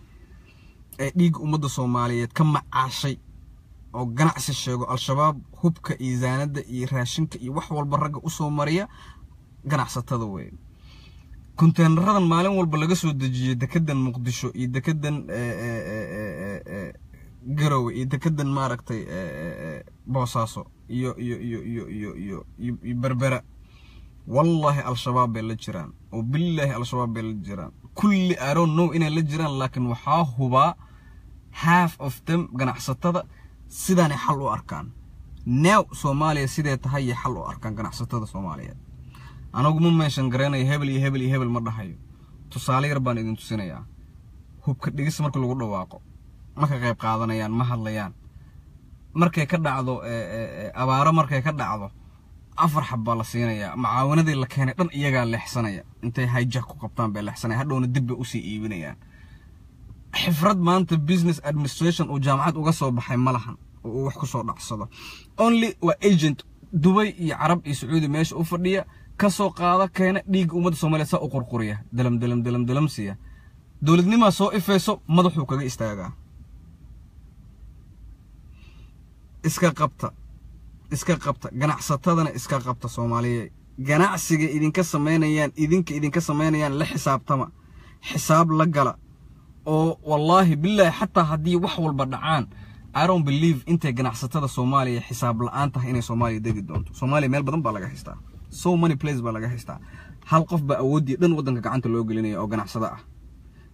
ee dhiigga ummadda soomaaliyeed ka macaashay oo ganacsi sheego al-shabaab hubka iyo zaanada iyo raashinka iyo wax walba ragga usoo mariya ganacsatada wey konteynaeradan maalin walba laga soo dejiyey dekedan muqdisho iyo dekedan eh, eh, eh, garowe iyo dekedan maaragtay boosaaso iyo iyo iyo iyo iyo iyo iyo berbera wallaahi al-shabaab bay la jiraan oo bilaahi al-shabaab bay la jiraan kulli aron aronow inay la jiraan laakiin waxaa hubaa half of them ganacsatada sidaanay xal u arkaan new soomaaliya sidee tahay yay xal u arkaan ganacsatada soomaaliyeed anagu ma meeshan garaynayo hebel iyo hebel iyo hebel ma dhahayo tusaale yar baan idin tusinayaa hubka dhigis marka lagu dhawaaqo ma ka qayb qaadanayaan ma hadlayaan markay ka dhacdo abaaro markay ka dhacdo afar xabbaa la siinaya macaawinadii la keenay dhan iyagaa leexsanaya intay hijack ku qabtaan bay leexsanaya hadhowna dib usii iibinayaan xifrad maanta business administration uu jaamacad uga soo baxay ma lahan oo uu wax kusoo dhacsado only waa agent dubay iyo carab iyo sacuudi meesha u fadhiya kasoo qaada keena dhiigga ummadda soomaaliya saa u qurquriya dalam dalam dalam dalamsiya dowladnimaa soo ifayso madaxuu kaga istaagaa iska qabta iska qabta ganacsatadana iska qabta soomaaliyeed ganacsiga idinka samaynayaan idinka idinka samaynayaan la xisaabtama xisaab la gala oo wallaahi bilaahi xataa haddii wax walba dhacaan iron believe intay ganacsatada soomaaliya xisaab la-aan tahay inay soomaaliya degi doonto soomaaliya meel badan baa laga haystaa so many place baa laga haystaa hal qof baa awooddii dhan waddanka gacanta loo gelinaya oo ganacsada ah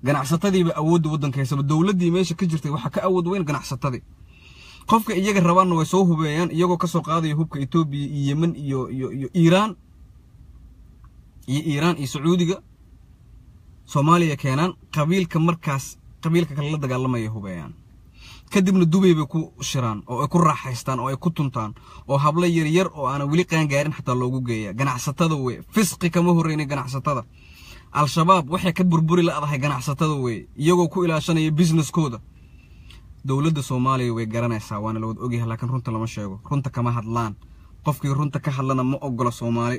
ganacsatadiiba awoodda waddanka haysaba dowladdii meesha ka jirtay waxaa ka awood weyn ganacsatadii qofka iyaga rabaanna way soo hubeeyaan iyagoo ka soo qaadaya hubka etoobiya iyo yemen iyo iyo iyo iiraan iyo iiraan iyo sacuudiga soomaaliya keenaan qabiilka markaas qabiilka kale la dagaalamaya hubeeyaan kadibna dubay bay ku shiraan oo ay ku raaxaystaan oo ay ku tuntaan oo hablo yaryar oo aana weli qaangaarin xataa loogu geeya ganacsatada weye fisqi kama horreyna ganacsatada al-shabaab waxay ka burburi la-dahay ganacsatada weye iyagoo ku ilaashanaya businesskooda dowladda soomaaliya way garanaysaa waana la wada ogyahay laakiin runta lama sheego runta kama hadlaan qofkii runta ka hadlana ma ogola soomaali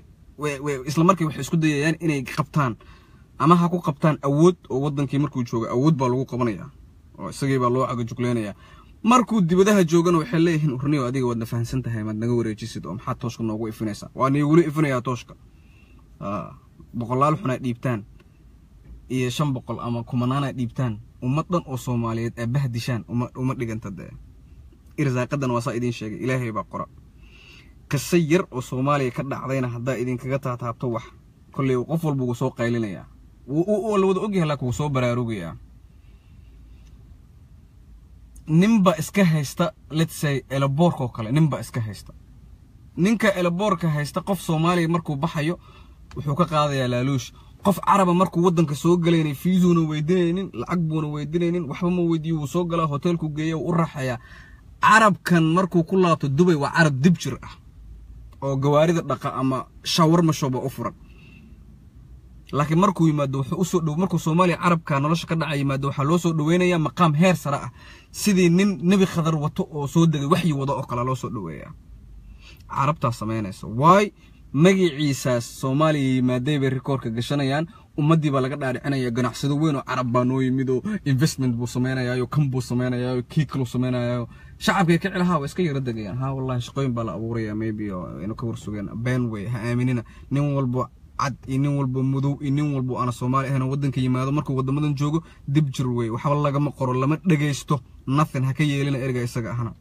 isla markii waxay isku dayayaan inay qabtaan ama ha ku qabtaan awood oo wadankii markuu joogo awood baa lagu qabanayaa oo isagii baa loo cagajugleynaya markuu dibadaha joogana waxay leeyihiin urniyo adiga waad na fahamsan tahay maad naga wareejisid oo maxaad tooshka noogu ifinaysaa waa nii ifinayaa tooshka boqolaal xunaa dhiibtaan iyo shan boqol ama kumanaana dhiibtaan ummad dhan oo soomaaliyeed ee bahdishaan uma dhiganta dee irsaaqadan waa saa idiin sheegay ilaahay baa qora kase yar oo soomaaliya ka dhacdayna haddaa idinkaga taataabto wax kolley uu qof walba wuu soo qaylinayaa lawada ogyahay laakin wuu soo baraarugayaa ninba iska haysta say elaboorka oo kale ninba iska haysta ninka elaboorka haysta qof soomaaliya markuu baxayo wuxuu ka qaadayaa laaluush qof caraba ah markuu wadanka soo galayna fiisuuna weydinaynin lacag buuna weydinaynin waxba ma weydiiyo wuu soo galaa hoteelku geeya u raxeeyaa carabkan markuu ku laabto dubay waa carab dib jir ah oo gawaarida dhaqa ama shawarma shoba u furan laakiin markuu yimaado wuxuu u dhow markuu soomaaliya carabka nolosha ka dhaca yimaado waxaa loo soo dhoweynayaa maqaam heer sare ah sidii nin nebi khadar wato oo soo degay waxyi wado oo kale loo soo dhoweeyaa carabtaa samaynaysa waay magaciisaas soomaaliya yimaadey bay rikoorka gashanayaan ummaddii baa laga dhaaricinaya ganacsado weyn oo carab baa noo yimid oo investment buu samaynayayo kan buu samaynayayo kii kaluu samaynayayo shacabkay ka cilaha waa iska yara degayaan haa wallahi shaqooyin baa la abuuraya maybe oo aynu ka warsugeen been way ha aaminina nin walbo cad iyo nin walbo madow iyo nin walbo aana soomaali ahna waddanka yimaado markuu waddamadan joogo dib jir wey waxba lagama qoro lama dhegaysto nothing ha ka yeelina erga isaga ahna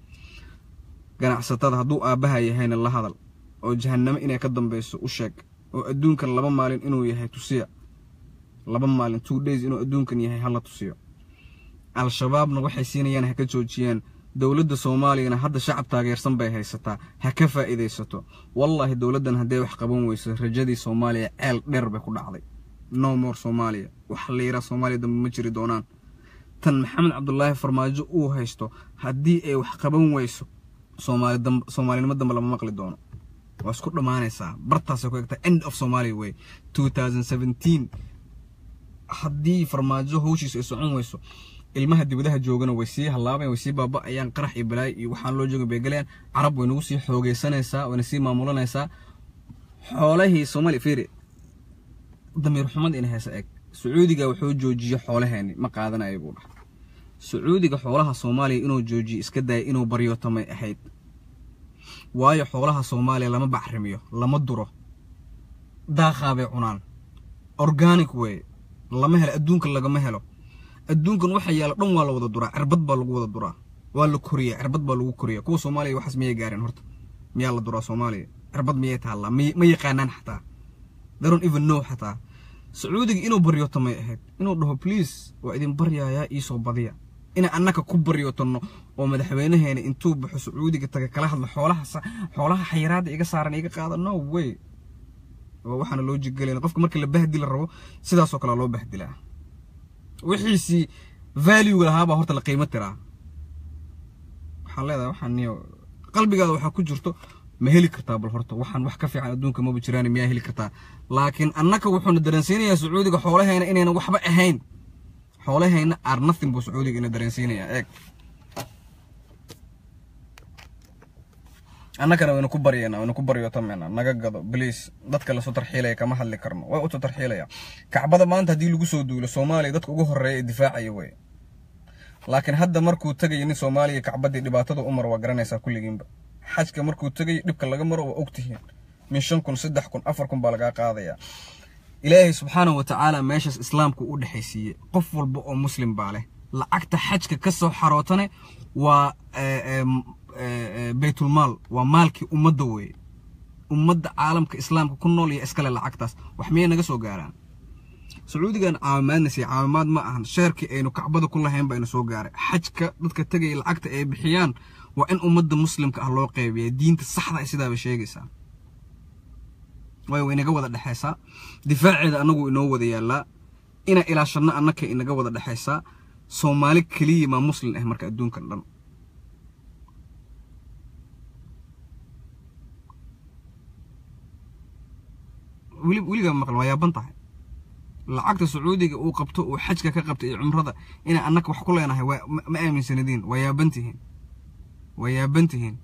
ganacsatada hadduu aabbaha yahayna la hadal oo jahanamo inay ka dambayso u sheeg oo adduunkan laba maalin inuu yahay tusiya laba maalin two days inuu adduunkan yahay hala tusiyo al-shabaabna waxay siinayaan ha ka joojiyaan dowladda soomaaliyana hadda shacab taageersan bay haysataa ha ka faa'iidaysato wallaahi dowladdan hadday wax qaban weyso rajadii soomaaliya ceel dheer bay ku dhacday no more soomaaliya wax liira soomaaliya dambe ma jiri doonaan tan maxamed cabdulaahi farmaajo uu haysto haddii ay wax qaban weyso soomaalinimo dambe lama maqli doono waa isku dhammaanaysaa bartaasay ku egtaa end of somalia wey haddii farmaajo hawshiisu ay socon weyso ilmaha dibadaha joogana way sii hallaabayan way sii baaba'ayaan qarax iyo balaay iyo waxaan loo joogin bay galayaan carab way nagu sii xoogeysanaysaa wayna sii maamulanaysaa xoolahii soomaaliya fiiri damiir xumad ina heese eg sacuudiga wuxuu joojiye xoolaheeni ma qaadanayo buu dhaha sacuudiga xoolaha soomaaliya inuu joojiye iska daaya inuu baryotamay ahayd waayo xoolaha soomaaliya lama bacrimiyo lama duro daaqaabay cunaan organic wey lama helo adduunka lagama helo adduunkan waxa yaala dhan waa la wada duraa cerbad baa lagu wada duraa waa la koriya cerbad baa lagu koriya kuwa soomaaliya waxaas miyay gaareen horta miyaa la duraa soomaaliya cerbad miyay taallaa ma yaqaanaan xataa daron even know xataa sacuudiga inuu baryo tamay ahayd inuu dhaho bliis waa idin baryayaa iisoo badiya ina annaga ku baryootanno oo madaxweynaheena intuu baxo sacuudiga taga kala hadlo xoolaha xayiraada iga saaran iga qaada no way waxaana loo jigalana qofka marka la bahdila rabo sidaasoo kale loo bahdilaa wixiisii valuega lahaabaa horta la qiimo tiraa waxaan leedahay waxaan qalbigaada waxaa ku jirto ma heli kartaa bal horta waxaan wax ka fiican adduunka maba jiraan miyaa heli kartaa laakiin annaka wuxuuna daransiinayaa sacuudiga xoolaheena inaynan waxba ahayn xoolahayna ar arnathin buu sacuudiga ina dareensiinayaa eeg annagana waynu ku baryanaa waynu ku baryootamayna naga gado bliis dadka lasu tarxiilaya kama hadli karno waa usu tarxiilaya kacbada maanta haddii lagu soo duulo soomaaliya dadka ugu horreeya ee difaacaya wey laakiin hadda markuu tegayo nin soomaaliya kacbaddii dhibaatada u maro waa garanaysaa kulligiinba xajka markuu tegayo dhibka laga maro waa ogtihiin min shan kun saddex kun afar kun baa lagaa qaadayaa ilaahay subxaanahu wa meeshaas islaamku u dhexaysiiyey qof walba oo muslim baa leh lacagta xajka ka soo xarootane waa eh, eh, eh, baytulmaal waa maalkii ummadda weeye ummadda caalamka islaamka ku nool iyo iskale lacagtaas wax miyay naga soo gaaraan sacuudigan caawimaadnasay caawimaad ma ahan sheerkii aynu kacbada ku lahayn baynu soo gaaray xajka dadka tegaya lacagta ay bixiyaan waa in ummadda muslimka ah loo qeybiya diinta saxda ay sidaaba sheegaysaa waayo waa inaga wada dhexaysaa difaaceeda annagu inoo wada yaallaa inaa ilaashanno annaka inaga wada dhexaysaa soomaali keliya maa muslin ah marka adduunkan dhan weligaa maqlan waa yaaban tahay lacagta sacuudiga uu qabto uu xajka ka qabta iyo cumrada inaa annaka wax ku leenahay ma aaminsanadiin waa yaabantihiin waa yaabantihiin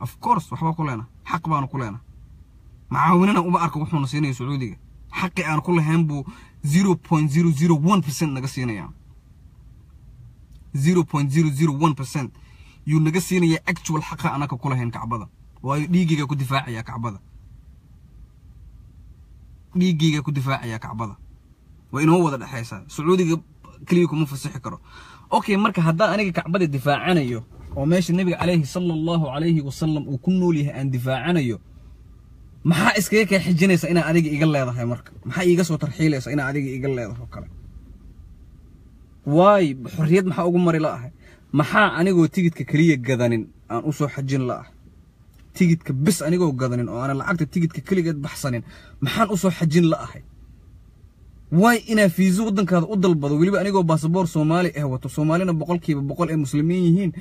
of course waxbaa ku leenahay xaq baanu ku leenahay macaawinana uma arko wuxuuna siinaya sacuudiga xaqi aan ku lahayn buu zero point zero zero one percent naga siinayaa zero point zero zero one percent yuu naga siinayaa actual xaqa anaka ku lahayn kacbada waayo dhiigayga ku difaacayaa kacbada dhiigayga ku difaacayaa kacbada waa inoo wada dhexaysaa sacuudiga keliya kuma fasixi karo okay marka haddaan aniga kacbada difaacanayo oo meesha nebiga caleyhi sala allahu calayhi wasalam uu ku nool yahay aan difaacanayo maxaa iskaga kee xijinaysa inaad adiga iga leedahay marka maxaa iiga soo tarxiilaysa inaad adiga iga leedahay oo kale waay xorriyad maxaa ugu mari la'ahay maxaa anigoo tigidka keliya gadanin aan usoo xajin la'ahay tigidka bis anigoo gadanin oo aana lacagta tigidka keligeed baxsanin maxaan usoo xajin la'ahay waay inaa fiiso waddankaada u dalbado weliba anigoo baasaboor soomaali eh wato soomaalina boqolkiiba boqol ay muslimiin yihiin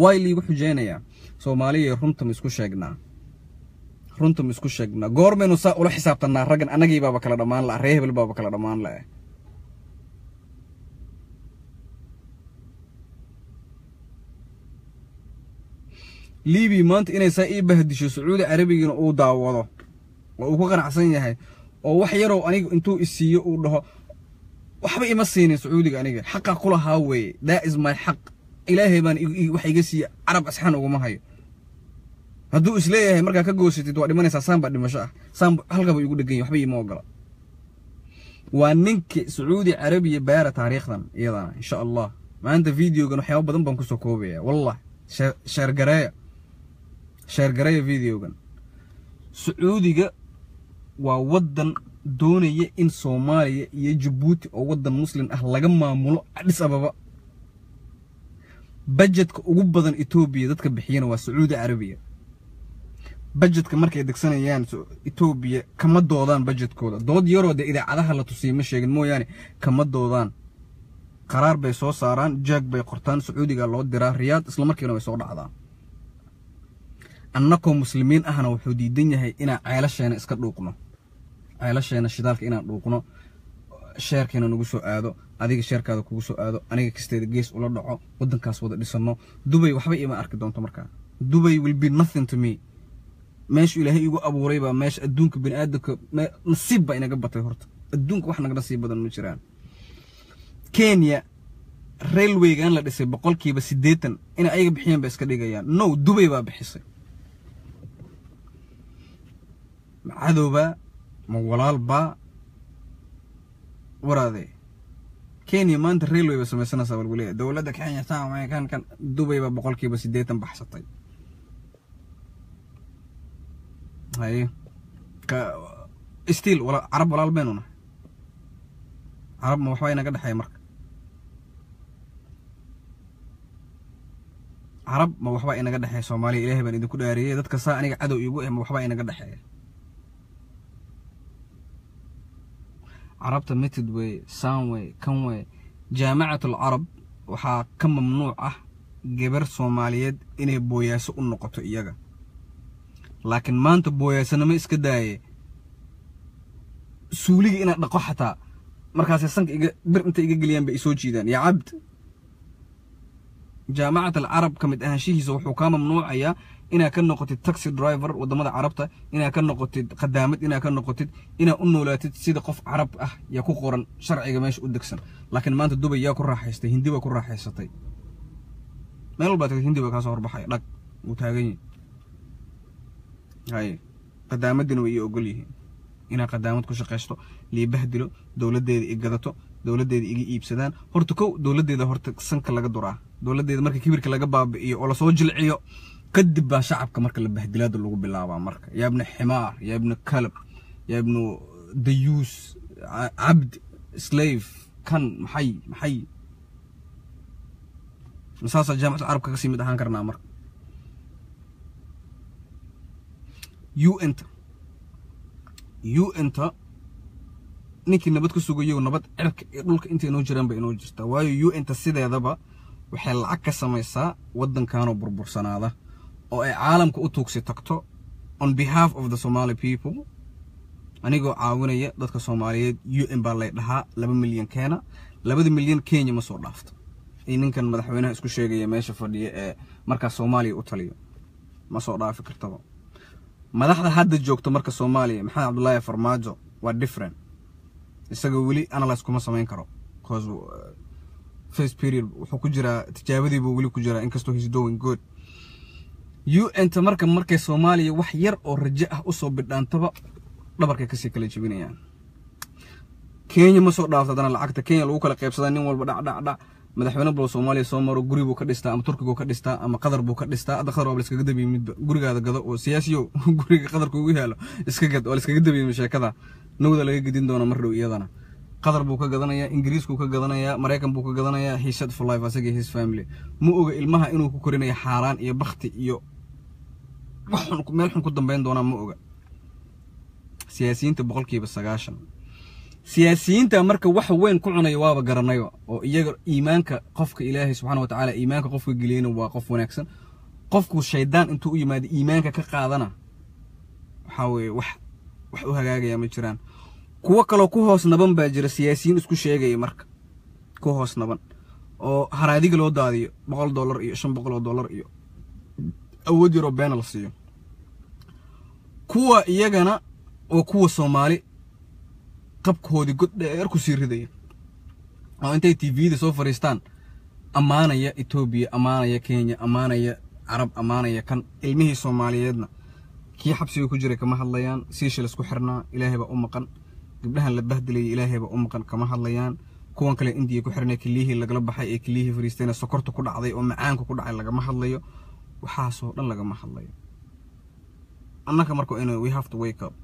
waay liigu xujaynayaa soomaaliya runta ma isku sheegnaa runta ma sheegna sheegnaa goormaynu saa ula xisaabtanaa raggan annagii baaba kala dhammaan la'a ree hebel baaba kala dhammaan la'e libiya maanta inay saa ii bahdisho sacuudi carabigiina uu daawado oo uu ku qanacsan yahay oo wax yarow aniga intuu isiiyo uu dhaho waxba ima siinin sacuudiga aniga xaqaa kulahaa weeye daa is may xaq ilaahay baan wax iga siiya carab asxaan uguma hayo hadduu isleeyahay markaa ka goosatid waa dhimanaysaa saamba dhimasho ah saamba halkaba igu dheganya waxba iima ogola waa ninka sacuudi carabiya baara taariikhdan iyadana insha allah maanta videogan waxyaaba badan baan kusoo koobayaa wallah sheergareeya sheergareeya videogan sacuudiga waa waddan doonaya in soomaaliya iyo jabuuti oo waddan muslim ah laga maamulo adhis ababa bajedka ugu badan etoobiya dadka bixiyana waa sacuudi carabiya bajetka markay degsanayaan etoobiya kama doodaan bajetkooda dood yaroo dee idaacadaha la tusiyay ma sheegin mooyaane kama doodaan qaraar bay soo saaraan jaag bay qortaan sacuudiga loo diraa riyaad islamarkiina way soo dhacdaan annakoo muslimiin ahna wuxuu diidan yahay inaan ceelasheena iska dhuuqno ceelasheena shidaalka inaan dhuuqno sheerkeena nagu soo aado adiga sheerkaada kugu soo aado aniga kasteeda gees ula dhaco waddankaas wada dhisanno dubay waxba iima arki doonto markaa dubay will be nothing to me meeshuu ilaahay igu abuuray baa meesha adduunka aadamka nasiib baa inaga batay horta adduunka wax naga nasiib badan ma jiraan kenya railwaygan la dhisay boqolkiiba siddeetan inay ayaga bixiyeen ba iska dhigayaan no dubay baa bixisay ma cadowbaa ma walaalbaa waraadee kenya maanta railway bay samaysanaysaa walwaliya dowladda kenya town kan kan dubay baa boqolkiiba siddeetan baxsatay stiil carab walaal carab ma waxbaa inaga dhexeeya marka carab ma waxbaa inaga dhexeeya soomaaliya ilaahay baan idinku dhaariyey dadka saa aniga cadow iigu ah ma waxbaa inaga dhexeeya carabta mitid wey saanwey kan wey jaamicatul carab waxaa ka mamnuuc ah gabar soomaaliyeed inay booyaaso u noqoto iyaga laakiin maanta booyaasanimo iska daaye suuliga inaad dhaqo xataa markaase sanka iga bir inta iga geliyaan bay isoo jiidaan yaa cabd jaamacat alcarab ka mid ahaanshihiisa wuxuu kaa mamnuucayaa inaa ka noqotid taxi driver waddamada carabta inaa ka noqotid khadaamad inaa ka noqotid inaa u noolaatid sida qof carab ah yaa ku qoran sharciga meesha u degsan laakiin maanta dubay yaa ku raaxaystay hindi baa ku raaxaysatay meel walbaad tagtid hindi baa kaa soo horbaxaya dhag wuu taagan yahy hay qadaamadina way ii ogol yihiin inaad qadaamad ku shaqaysto liibaha bahdilo dowladdeeda i gadato dowladeeda iga iibsadaan horta kow dowladeeda horta sanka laga duraa dowladeeda marka kibirka laga baabi'iyo oo lasoo jilciyo kadib baa shacabka marka la bahdilaada lagu bilaabaa marka yaa ibna ximaar yaa ibna kalab yaa ibnu dayuus cabd slave kan maxay maxay masaasaa jaamacad carabka kasii mid ahaan karnaa marka u enter u enter ninkii nabad ka sugayo nabad cirka ee dhulka inta inoo jiraan ba inoo jirta waayo u enter sideedaba waxay lacag ka samaysaa waddankanoo burbursanaada oo ay caalamka u tuugsi tagto on behalf of the somaali people anigoo caawinaya dadka soomaaliyeed u n baa lay dhahaa laba milyan keena labada milyan kenya ma soo dhaafto ninkan madaxweynaha isku sheegaya meesha fadhiya ee markaa soomaaliya u taliyo ma soo dhaafi kartaba madaxda hadda joogto marka soomaaliya maxamed cabdulaahi farmaajo waa different isaga weli analyse kuma samayn karo bcause uh, first period wuxuu ku jiraa tijaabadiibuu weli ku jiraa inkastoo he's doing good un-ta marka markay soomaaliya wax yar oo rajo ah usoo bidhaantaba dhabarkay kasii kala jebinayaan kenya ma soo dhaafto haddana lacagta kenya lagu kala qaybsadaa nin walba dhacdhacdhac madaxweyne bal soomaaliya soo maro guri buu ka dhistaa ama turkigu ka dhistaa ama qadar buu ka dhistaa hadda qadar waa la iskaga midba gurigaada gado oo siyaasiyo [LAUGHS] guriga qadarka ugu yaalo iska gad waa la iskaga dabiye sheekada nawda laga gedin doona mar dhow iyadana qatar buu ka gadanayaa ingiriiskuu ka gadanayaa maraykan buu ka gadanayaa hisad for life asaga his family ma oga ilmaha inuu ku korinayo xaaraan iyo bakti iyo meel xun ku dambeyn doonaa ma oga siyaasiyiinta boqolkiiba sagaashan siyaasiyiinta marka wax weyn ku cunaya waaba garanayo oo iyaga iimaanka qofka ilaahay subxana watacaala iimaanka qofka geliyana waa qof wanaagsan qofku shaydaan intuu u yimaada iimaanka ka qaadana waxaa weye wax wax u hagaagaya ma jiraan kuwo kaloo ku hoos naban baa jira siyaasiyiin isku sheegaya marka ku hoos naban oo haraadiga loo daadiyo boqol dollar iyo shan boqol oo dollar iyo awood yaroo beenal siiyo kuwa iyagana oo kuwa soomaali qabkoodii god dheer kusii ridaya oo intay tvda soo fariistaan ammaanaya etoobiya ammaanaya kenya ammaanaya carab ammaanaya kan ilmihii soomaaliyeedna kii xabsiga ku jiray kama hadlayaan siishilas ku xirnaa ilaahay u maqan gabdhahan la bahdilayay ilaahay u maqan kama hadlayaan kuwan kale indiya ku xirnay kelyihii lagala baxay ee kelyihii fariistayna sokorta ku dhacday oo macaanka ku dhacay lagama hadlayo waxaasoo dhan lagama hadlayo annaka marka inu we have to wake up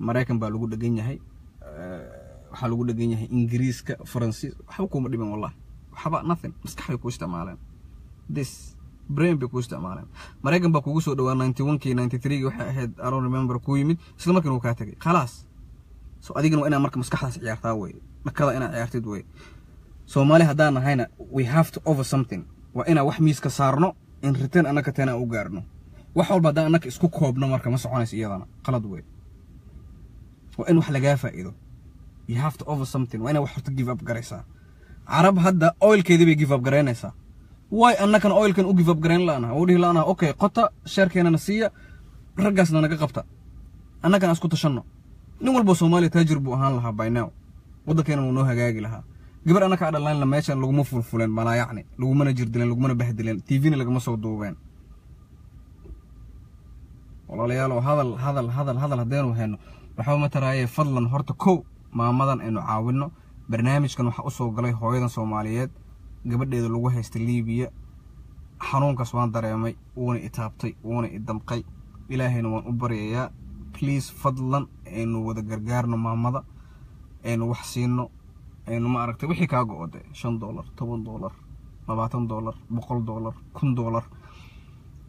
maraykan baa lagu dhegan yahay eh, waxaa lagu dhegan yahay ingiriiska faransiis waxba kuuma dhiban wallahi waxba nothing maskaxbay ku isticmaaleen this brain bay ku isticmaaleen maraykan baa kugu soo dhawaa ninety one ninety three waxay ahayd aron remember kuu yimid isla markiina wuu kaa tagay khalaas so adigana waa inaa marka maskaxdaas ciyaartaa weye dhakada inaa ciyaartid weye soomaali haddaan nahayna we have to over something waa inaa wax miiska saarno in return annaka tana u gaarno wax walba haddaan annaka isku koobno marka ma soconayso iyadana qalad weye waa in wax lagaa faa'iido you have to over something waa inaa wax horta give up garaysaa carab hadda oilkeedii bay give up garaynaysaa way annakana oilkan u give up garayn la'naha oo dhihi la'naha okay qota sheerkeenana siiya raggaasna naga qabta annakana isku tashanno nin walba soomaaliya taajir buu ahaan lahaa by now waddankeenana wuu noo hagaagi lahaa gabar anaka dhalanla meeshan laguma fulfuleen malaa yacni lagumana jirdileen lagumana bahdileen tvna lagama soo duubeen walaalayaalow hadal hadal hadal hadal haddaanu hayno waxaa mataraaye fadlan horta kow maamadan aynu caawinno barnaamijkan waxaa usoo galay hooyadan soomaaliyeed gabadheeda lagu haystay liibiya xanuunkaas waan dareemay wuuna itaabtay wuuna idamqay ilaahayna waan u baryayaa bliis fadlan aynu wada gargaarno maamada aynu wax siino aynu ma aragtay wixii kaa go ode shan doollar toban doollar labaatan doollar boqol doollar kun doollar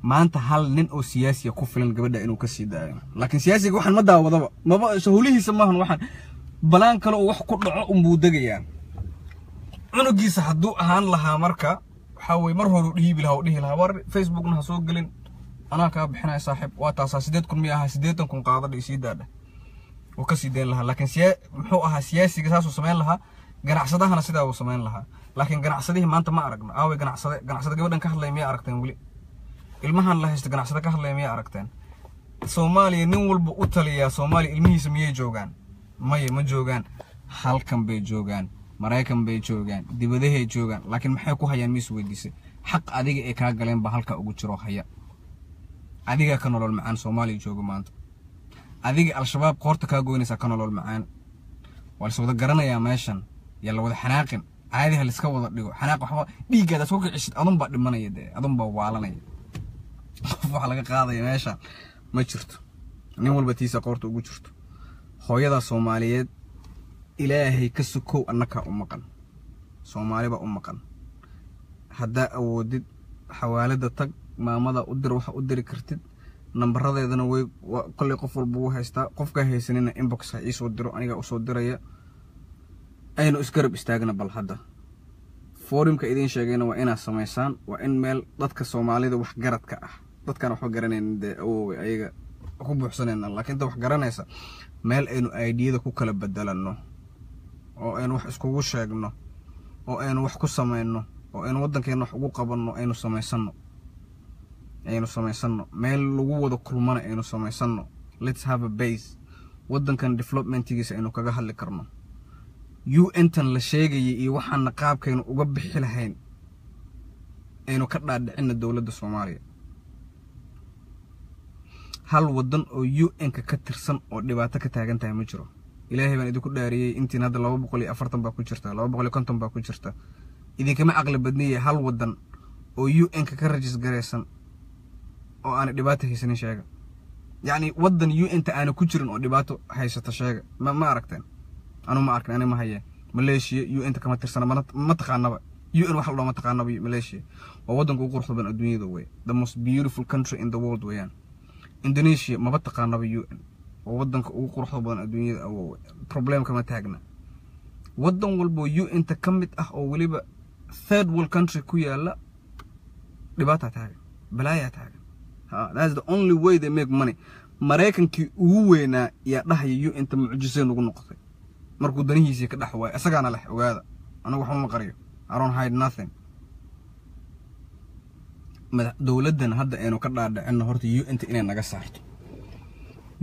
maanta hal nin oo siyaasiya ku filan gabadha inuu kasii daayo laakiin siyaasiga waxaan ma daawadaba maba howlihiisa maahan waxaan balaan kale oo wax ku dhaco unbuu degayaa cunugiisa hadduu ahaan lahaa marka waxaa weye mar horeu dhihibi lahaa oo dhihi lahaa war facebookna ha soo gelin anaa kaa bixinaya saaxiib waa taasaa siddeed kun miya ahaa siddeetan kun qaadadha isii daadha oo kasii dayn lahaa laakiin siya muxuu ahaa siyaasiga saasuu samayn lahaa ganacsadahana sidaa uu samayn lahaa laakiin ganacsadihii maanta ma aragno aaway ganacsade ganacsade gabadhan ka hadlay miyaa aragteen weli ilmahan la haysta ganacsada ka hadlaya miyaa aragteen soomaaliya nin walba u taliyaa soomaaliya ilmihiisa miyay joogaan maya ma joogaan halkan bay joogaan maraykan bay joogaan dibadahay joogaan laakiin maxay ku hayaan miis weydiisay xaq adiga ay kaa galeen baa halkaa ugu jiro haya adigaa ka nolol macaan soomaaliya jooga maanta adiga al-shabaab qoorta kaa goynaysaa ka nolol macaan waa laysa wada garanayaa meeshan yaa la wada xanaaqin caadi ha layska wada dhigo xanaaq waxba dhiiggaadaas ku kicisid adunbaa dhimanaya dee adunbaa waalanaya qof wax laga qaadaya meeshaan ma jirto nin walba tiisa qoorta ugu jirto hooyadaa soomaaliyeed ilaahay ka sokow annakaa umaqan maqan umaqan u haddaa awoodid xawaalada tag maamada u dir waxa u diri kartid nambaradeedana way koley qof walba wuu haystaa qofkaa haysanina inbox ha iisoo diro anigaa usoo diraya aynu isgarab istaagna bal hadda forumka idiin sheegayna waa inaad samaysaan waa in meel dadka soomaalida waxgaradka ah dadkan waxba garanayn dee awowe ayaga ku buuxsanayna laakiin inta wax garanaysa meel aynu aidiyada ku kala bedelanno oo aynu wax iskugu sheegno oo aynu wax ku samayno oo aynu waddankeena wax ugu qabanno aynu samaysanno aynu samaysanno meel lagu wada kulmana aynu samaysanno lets have a base waddankan developmentigiisa aynu kaga hadli karno u ntan la sheegayay iyo waxaana qaabkaynu uga bixi lahayn aynu ka dhaadhicinna dowladda soomaaliya hal wadan oo u n-ka ka tirsan oo dhibaato ka taagan tahay ma jiro ilaahay baan idinku dhaariyey intiin hadda laba boqol iyo afartan baa ku jirta laba boqol iyo konton baa ku jirta idinkama aqli badniya hal wadan oo u n-ka ka rajis garaysan oo aanay dhibaato haysanin sheega yacni wadan u n-ta aana ku jirin oo dhibaato haysata sheega ma aragteen anuu ma arkin ani ma hayee maleeshiya u n-ta kama tirsana ma taqaanaba u n wax looma taqaanaba maleeshiya waa waddanka ugu quruxda badan adduunyada wey the most beautiful country in the world weyaan indonesia maba taqaanaba u n oo wadanka ugu quruxda badan adduunyada problem kama taagna wadan walboo u n-ta ka mid ah oo weliba third world country ku yaala dhibaataa taagan balaayaa taagan thats the only way they make money maraykankii ugu weynaa yaa dhahaya u n-ta mucjise nagu noqotay markuu danihiisii ka dhex waayo isagaana leh ogaada anagu waxnula qariyo aron hide nothing dowladdan hadda aynu ka dhaadhicino horta u n ta inay naga saarto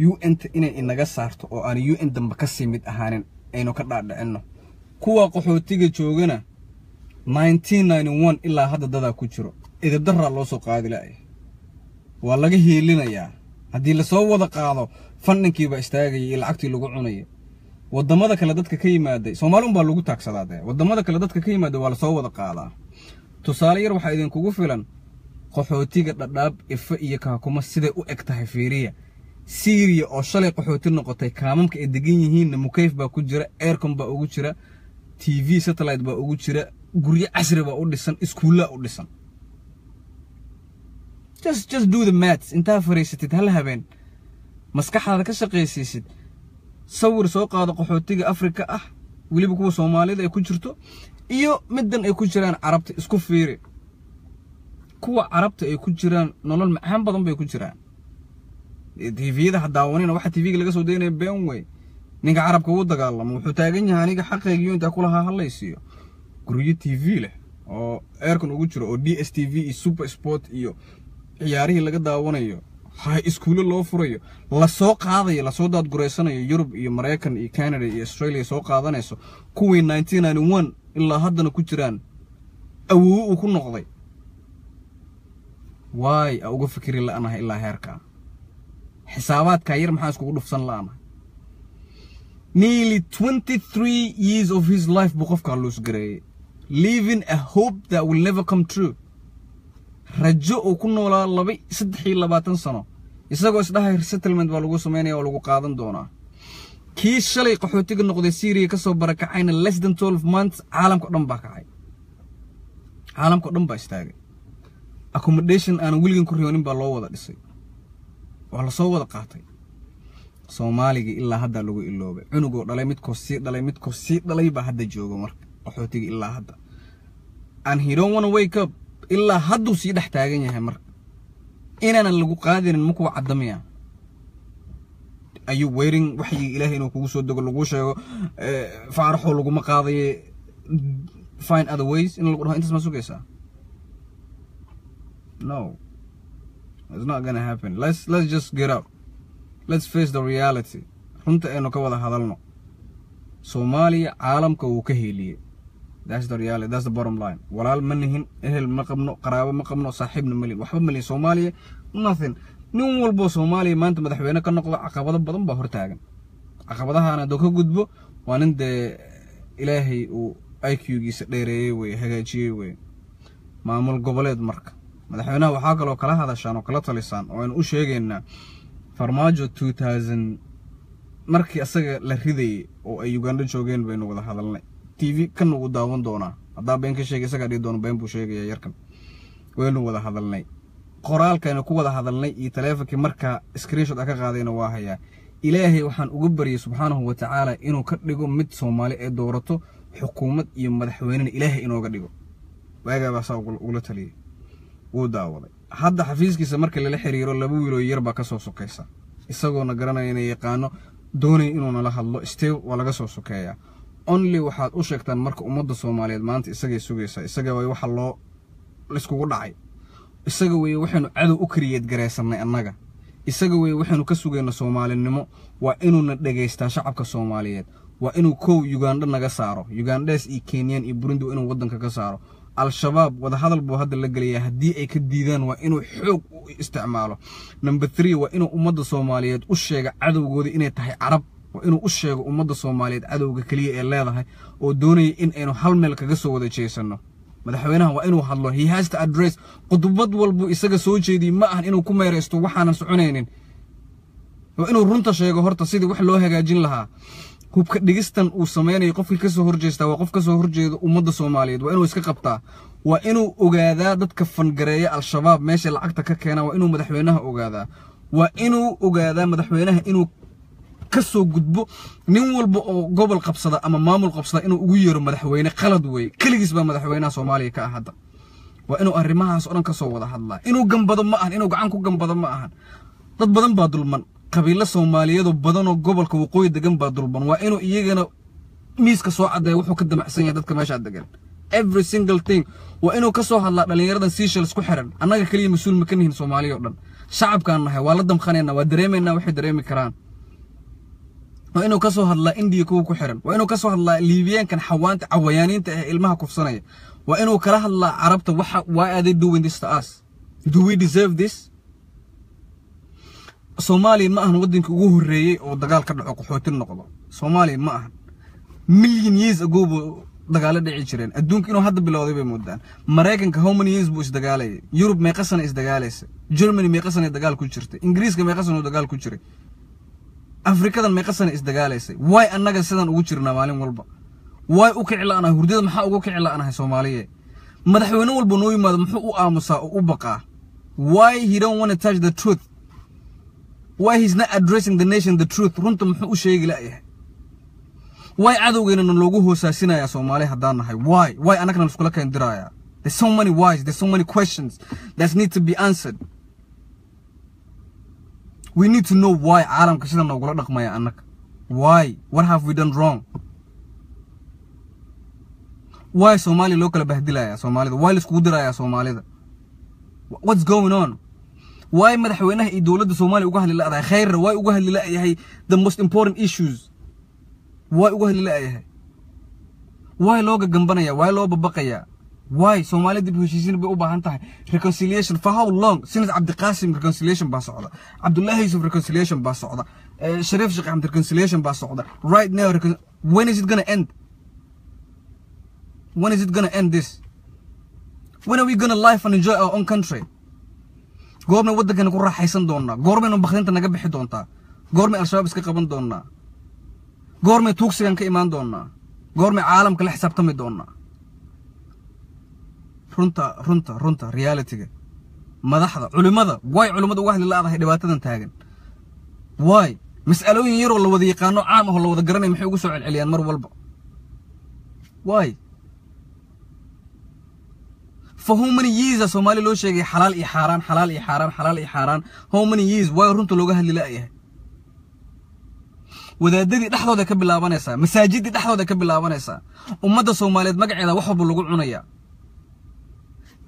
u n ta inay inaga saarto oo aan u n dambe kasii mid ahaanin aynu ka dhaadhicinno kuwa qaxootiga joogana ilaa hadda dadaa ku jiro ididaraa loo soo qaadi la'ya waa laga hiilinayaa haddii lasoo wada qaado fandhinkiibaa istaagaya iyo lacagtii lagu cunaya wadamada kale dadka ka yimaaday soomaali unbaa lagu taagsadaa dee wadamada kale dadka ka yimaada waa lasoo wada qaadaa tusaale yar waxaa idinkugu filan qaxootiga dhadhaab ifa iyo kaakuma siday u eg tahay fiiriya siiriya oo shalay qaxooti noqotay kaamamka ay degan yihiinna mukayf baa ku jira aircom baa ugu jira t v satellite baa ugu jira guryo casri baa u dhisan iskuullaa u dhisan mats intaa fariisatid hal habeen maskaxaada ka shaqaysiisid sawir soo qaado qaxootiga afrika ah weliba kuwa soomaalida ay ku jirto iyo middan ay ku jiraan carabta isku fiiri kuwa carabta ay ku jiraan nolol macaan badan bay ku jiraan tvyada ha daawanayna waxaa tv-ga laga soo daynaya benway ninka carabka uu dagaalamo wuxuu taagan yahay aniga xaqaygiyo intaa kulahaa hadlaysiiyo guryo t v leh oo eerkan ugu jiro oo d s t v iyo super sport iyo ciyaarihii laga daawanayo iskuulle loo furayo lasoo qaadayo lasoo daadgureysanayo yurub iyo maraykan iyo canada iyo australia soo qaadanayso kuwii ilaa haddana ku jiraan awoowe uu ku noqday waay a uga fikiri la'nahay ilaa heerkaa xisaabaadkaa yar maxaa iskugu dhufsan la'nahay nearly twenty three years of his life buu qofkaa loos gareeyey living a hope that will never come true rajo uu ku noolaa laba saddex iyo labaatan sano isagoo isdhahay settlement baa lagu samaynaya oo lagu qaadan doonaa kii shalay qaxootiga noqday syria ka soo barakacayna less than twelve months caalamkao dhan baa kacay caalamkao dhan baa istaagay accommodation aan weligan ku riyoonin baa loo wada dhisay waa lasoo wada qaatay soomaaligii ilaa haddaa lagu iloobay cunugoo dhalay midkoo sii dhalay midkoo sii dhalay baa hadda joogo marka qaxootiga ilaa hadda an hidoon wana wake up ilaa hadduu sii dhex taagan yahay marka inaanan lagu qaadinin ma kuwa cadamiya ayuu wering waxyigii ilaahay inuu kugu soo dego laguu sheego eh, faaraxoo laguma qaadaye fine other ways in lagu dhaho intaas maa sugaysaa No. It's not gonna happen. Let's let's just get up. Let's face the reality. Runta aynu ka wada hadalno. Soomaaliya caalamka wuu ka heeliyey. That's the reality. That's the bottom line. Walaal ma nihin, ehel ma qabno, qaraabo ma qabno, saaxiibna ma lihin. Waxba ma lihin Soomaaliya nothing. Nin walbo Soomaaliya maanta madaxweyne ka noqdo caqabado badan baa hortaagan. Caqabadahaana doo ka gudbo waa nin dee ilaahay uu IQ giisa dheereeyey wey hagaajiyey wey maamul goboleed marka madaxweynaha waxaa kaloo kala hadashaan oo kala talisaan oo aynu u sheegaynaa farmaajo markii asaga la ridayay oo ay uganda joogeen baynu wada hadalnay t v kan ugu daawan doonaa haddaa been ka sheegay isagaa dhihi doono been buu sheegaya yarkan waynu wada hadalnay qoraalkaynu ku wada hadalnay iyo taleefonkii markaa screenshot a ka qaadayna waa hayaa ilaahay waxaan uga baryay subxaanahu watacaala inuu ka dhigo mid soomaali ee doorato xukuumad iyo madaxweynena ilaahay inooga dhigo waagaabaasa ugula taliyay wuu daawaday hadda xafiiskiisa marka lala xiriiro laba wiiloo yarbaa kasoo sokaysa isagoona garanaya inay yaqaano doonaya inuunala hadlo steve waa laga soo sokeeyaa only waxaad u sheegtaan marka ummadda soomaaliyeed maanta isagay sugaysaa isaga way waxa loo layskugu dhacay isaga weeye waxaynu cadow u kariyeed garaysannay annaga isaga weeye waxaynu ka sugayna soomaalinimo waa inuuna dhagaystaa shacabka soomaaliyeed waa inuu kow yugandha naga saaro yugandes iyo kenyan iyo burundi waa inuu waddanka ka saaro al-shabaab wadahadal buu hadda la gelayaa haddii ay ka diidaan waa inuu xoog u isticmaalo number three waa inuu ummadda soomaaliyeed u sheega cadowgooda inay tahay carab waa inuu u sheego ummadda soomaaliyeed cadowga keliya ee leedahay oo doonaya in aynu hal meel kaga soo wada jeesanno madaxweynaha waa inuu hadlo he has to address qudubad walbuu isaga soo jeediyey ma ahan inuu ku meeraysto waxaanan soconaynin waa inuu runta sheego horta sidii wax loo hagaajin lahaa hubka dhigistan uu sameynayo qofkii kasoo soo horjeestaa waa qof ka soo horjeeda ummadda soomaaliyeed waa inuu iska qabtaa waa inuu ogaadaa dadka fangareeya al-shabaab meesha lacagta ka keenaa waa inuu madaxweynaha ogaadaa waa inuu ogaadaa madaxweynaha inuu ka soo gudbo nin walba oo gobol qabsada ama maamul qabsada inuu ugu yeero madaxweyne qalad wey keligiis baa madaxweynaha soomaaliya ka ah hadda waa inuu arrimahaas o dhan ka soo wada hadlaa inuu gambado ma ahan inuu gacan ku gambado ma ahan dad badan baa dulman qabiilo soomaaliyeedoo badanoo gobolka waqooyi degan baa durban waa inuu iyagana miiska soo caddeeya wuxuu ka damacsan yahay dadka meeshaa degan every single thing waa inuu ka soo hadlaa dhallinyaradan seashals ku xiran annaga keliya mas-uul ma ka nihin soomaaliya oo dhan shacabkaan nahay waa la damqanaynaa waa dareemaynaa waxay dareemi karaan waa inuu ka soo hadlaa indiya kuwa ku xiran waa inuu ka soo hadlaa liibiyaankan xawaanta cawayaaniinta ee ilmaha kufsanaya waa inuu kala hadlaa carabta waxa why are doing this to us do we deserve this soomaaliya ma ahan waddanka ugu horreeyey oo dagaal ka dhaco qaxooti noqdo soomaaliya ma ahan milyan years agoobu dagaalo dhici jireen adduunka inuu hadda bilowday bay moodaan maraykanka howman years buu isdagaalayay yurub meeqa sana isdagaalaysa germany meeqa sana dagaal ku jirtay ingiriiska meeqa sanoo dagaal ku jiray afrikadan meeqa sana isdagaalaysay way annaga sidaan ugu jirnaa maalin walba way u kici la'nahay hurdada maxaa ugu kici la'nahay soomaaliye madaxweyne walba noo yimaado muxuu u aamusaa oo u baqaa why he don't want touch the truth why he's not addressing the nation the truth runta muxuu u sheegi la'yahay way cadowgeynana loogu hoosaasinayaa soomaali haddaan nahay why why annagna liskula keen diraayaa there's so many whys there's so many questions that need to be answered we need to know why caalamka sida noogula dhaqmaya annaga why what have we done wrong why soomaaliya loo kala bahdilayaa soomaalida why laiskugu diraayaa soomaalida what's going on واي مدحوينه اي دولده سومالي uga hadli laaday khayr way uga hadli laayahay the most important issues way uga hadli laayahay way looga gambanaya way loo babaqaya way Soomaali dib heshiisiin bay u baahan tahay reconciliation for how long since Abdi reconciliation baa socda Abdullahi Yusuf reconciliation baa socda eh, Sharif Sheikh Ahmed reconciliation baa socda right now when is it going end when is it going end this when are we going to and enjoy our own country goormay waddankana ku raaxaysan doonnaa goormaynu bakhrinta naga bixi doontaa goormay al-shabaab iska qaban doonnaa goormay tuugsigan ka imaan doonnaa goormay caalamka la xisaabtami doonnaa runta runta runta realitiga madaxda culimmada way culimmada uga hadli la'adahay dhibaatadan taagan waay mas'alooyin yaroo la wada yaqaano caam ahoo la wada garanaya maxay ugu soo celceliyaan mar walba way for how many Somali loo sheegay xalaal iyo xaaraan xalaal iyo xaaraan xalaal iyo xaaraan how years waa runta looga hadli la'yahay eh? wadaadadii dhexdooda ka bilaabanaysaa masaajiddii dhexdooda ka bilaabanaysaa ummadda Soomaaliyeed magaceeda wax walba lagu cunayaa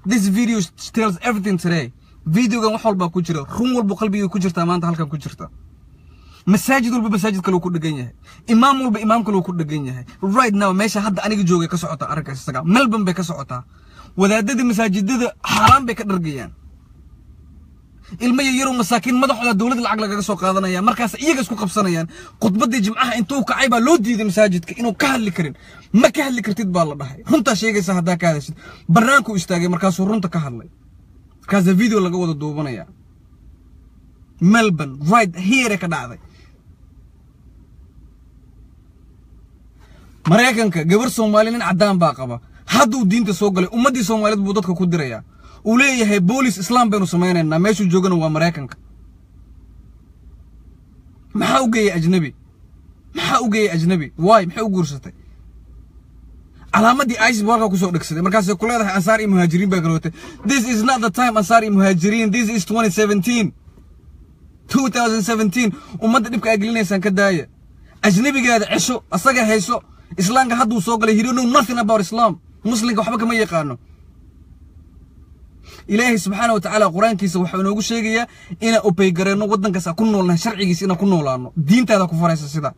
this video tells everything today videogan wax walba ku jira run walba qalbiga ku jirta maanta halkan ku jirta masaajid walba masaajid kale ku dhagan yahay imaam walba imaam kale ku dhagan yahay right now meesha hadda aniga joogay ka socota arkaysa saga Melbourne bay ka socotaa wadaadadii masaajidada xaaraan bay ka dhargayaan ilmo yayarow masaakiin madaxooda dowladda lacag lagaga soo qaadanaya markaas iyaga isku qabsanayaan khudbaddii jimcaha intuu kacay baa loo diiday masaajidka inuu ka hadli karin ma ka hadli kartid baa la dhahay runtaa sheegaysa haddaa ka hadashid bannaankuu istaagay markaasuu runta ka hadlay markaasaa video laga wada duubanaya melbourne right here ka dhacday maraykanka gabar soomaali nin caddaan baa qaba hadduu diinta soo galay ummaddii soomaaliyeed buu dadka ku dirayaa uu leeyahay boolis islaam baynu samaynaynaa meeshuu joogana waa maraykanka maxaa u geeyey ajnabi maxaa u geeyey ajnabi waay maxay u guursatay calaamaddii isis buu halkaa kusoo dhegsaday markaasay ku leedahay ansaar iyo muhaajiriin baa galootay this is not the time ansaar iyo muhaajiriin this is 2017 2017 ummadda dhibka ay gelinaysaan ka daaya ajnabigaada cesho asaga hayso islaamka hadduu soo galay he don't nothing about islam muslimka waxba kama yaqaano ilaahay subxaana watacaala qur-aankiisa waxau inoogu sheegayaa inaan opeygareenno waddankaas a ku noolnahay sharcigiisa inaan ku noolaano diintaada ku faraysa sidaa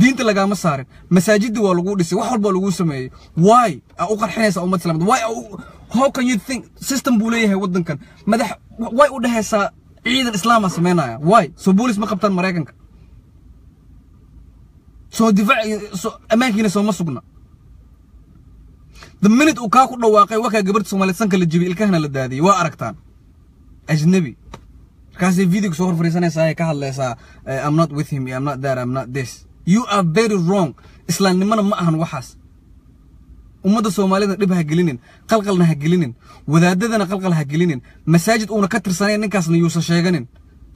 diinta lagaama saarin masaajidda waa laguu dhisay wax walba lagu sameeyey waay aa u qarxinaysa ummad islaamad waay how can you think system buu leeyahay waddankan madax way u dhehaysaa ciidan islaamaa sameynaya waay soo boolis ma qabtaan maraykanka soo difaac soo ammaankiina sooma sugna the minute uu kaa ku dhawaaqay wakaa gabadha somaalisanka la jibiy ilkahana la daadiyey waa aragtaan ajnabi markaasay videoga soo hor fariisanaysaa ay ka hadlaysaa eh, i'm not with him i'm not that i'm not this you are very wrong islaamnimona ma ahan waxaas ummadda soomaalida dhib ha gelinin qalqalna ha gelinin wadaadadana qalqal ha gelinin masaajid uuna ka tirsanayn ninkaasna yuusa sheeganin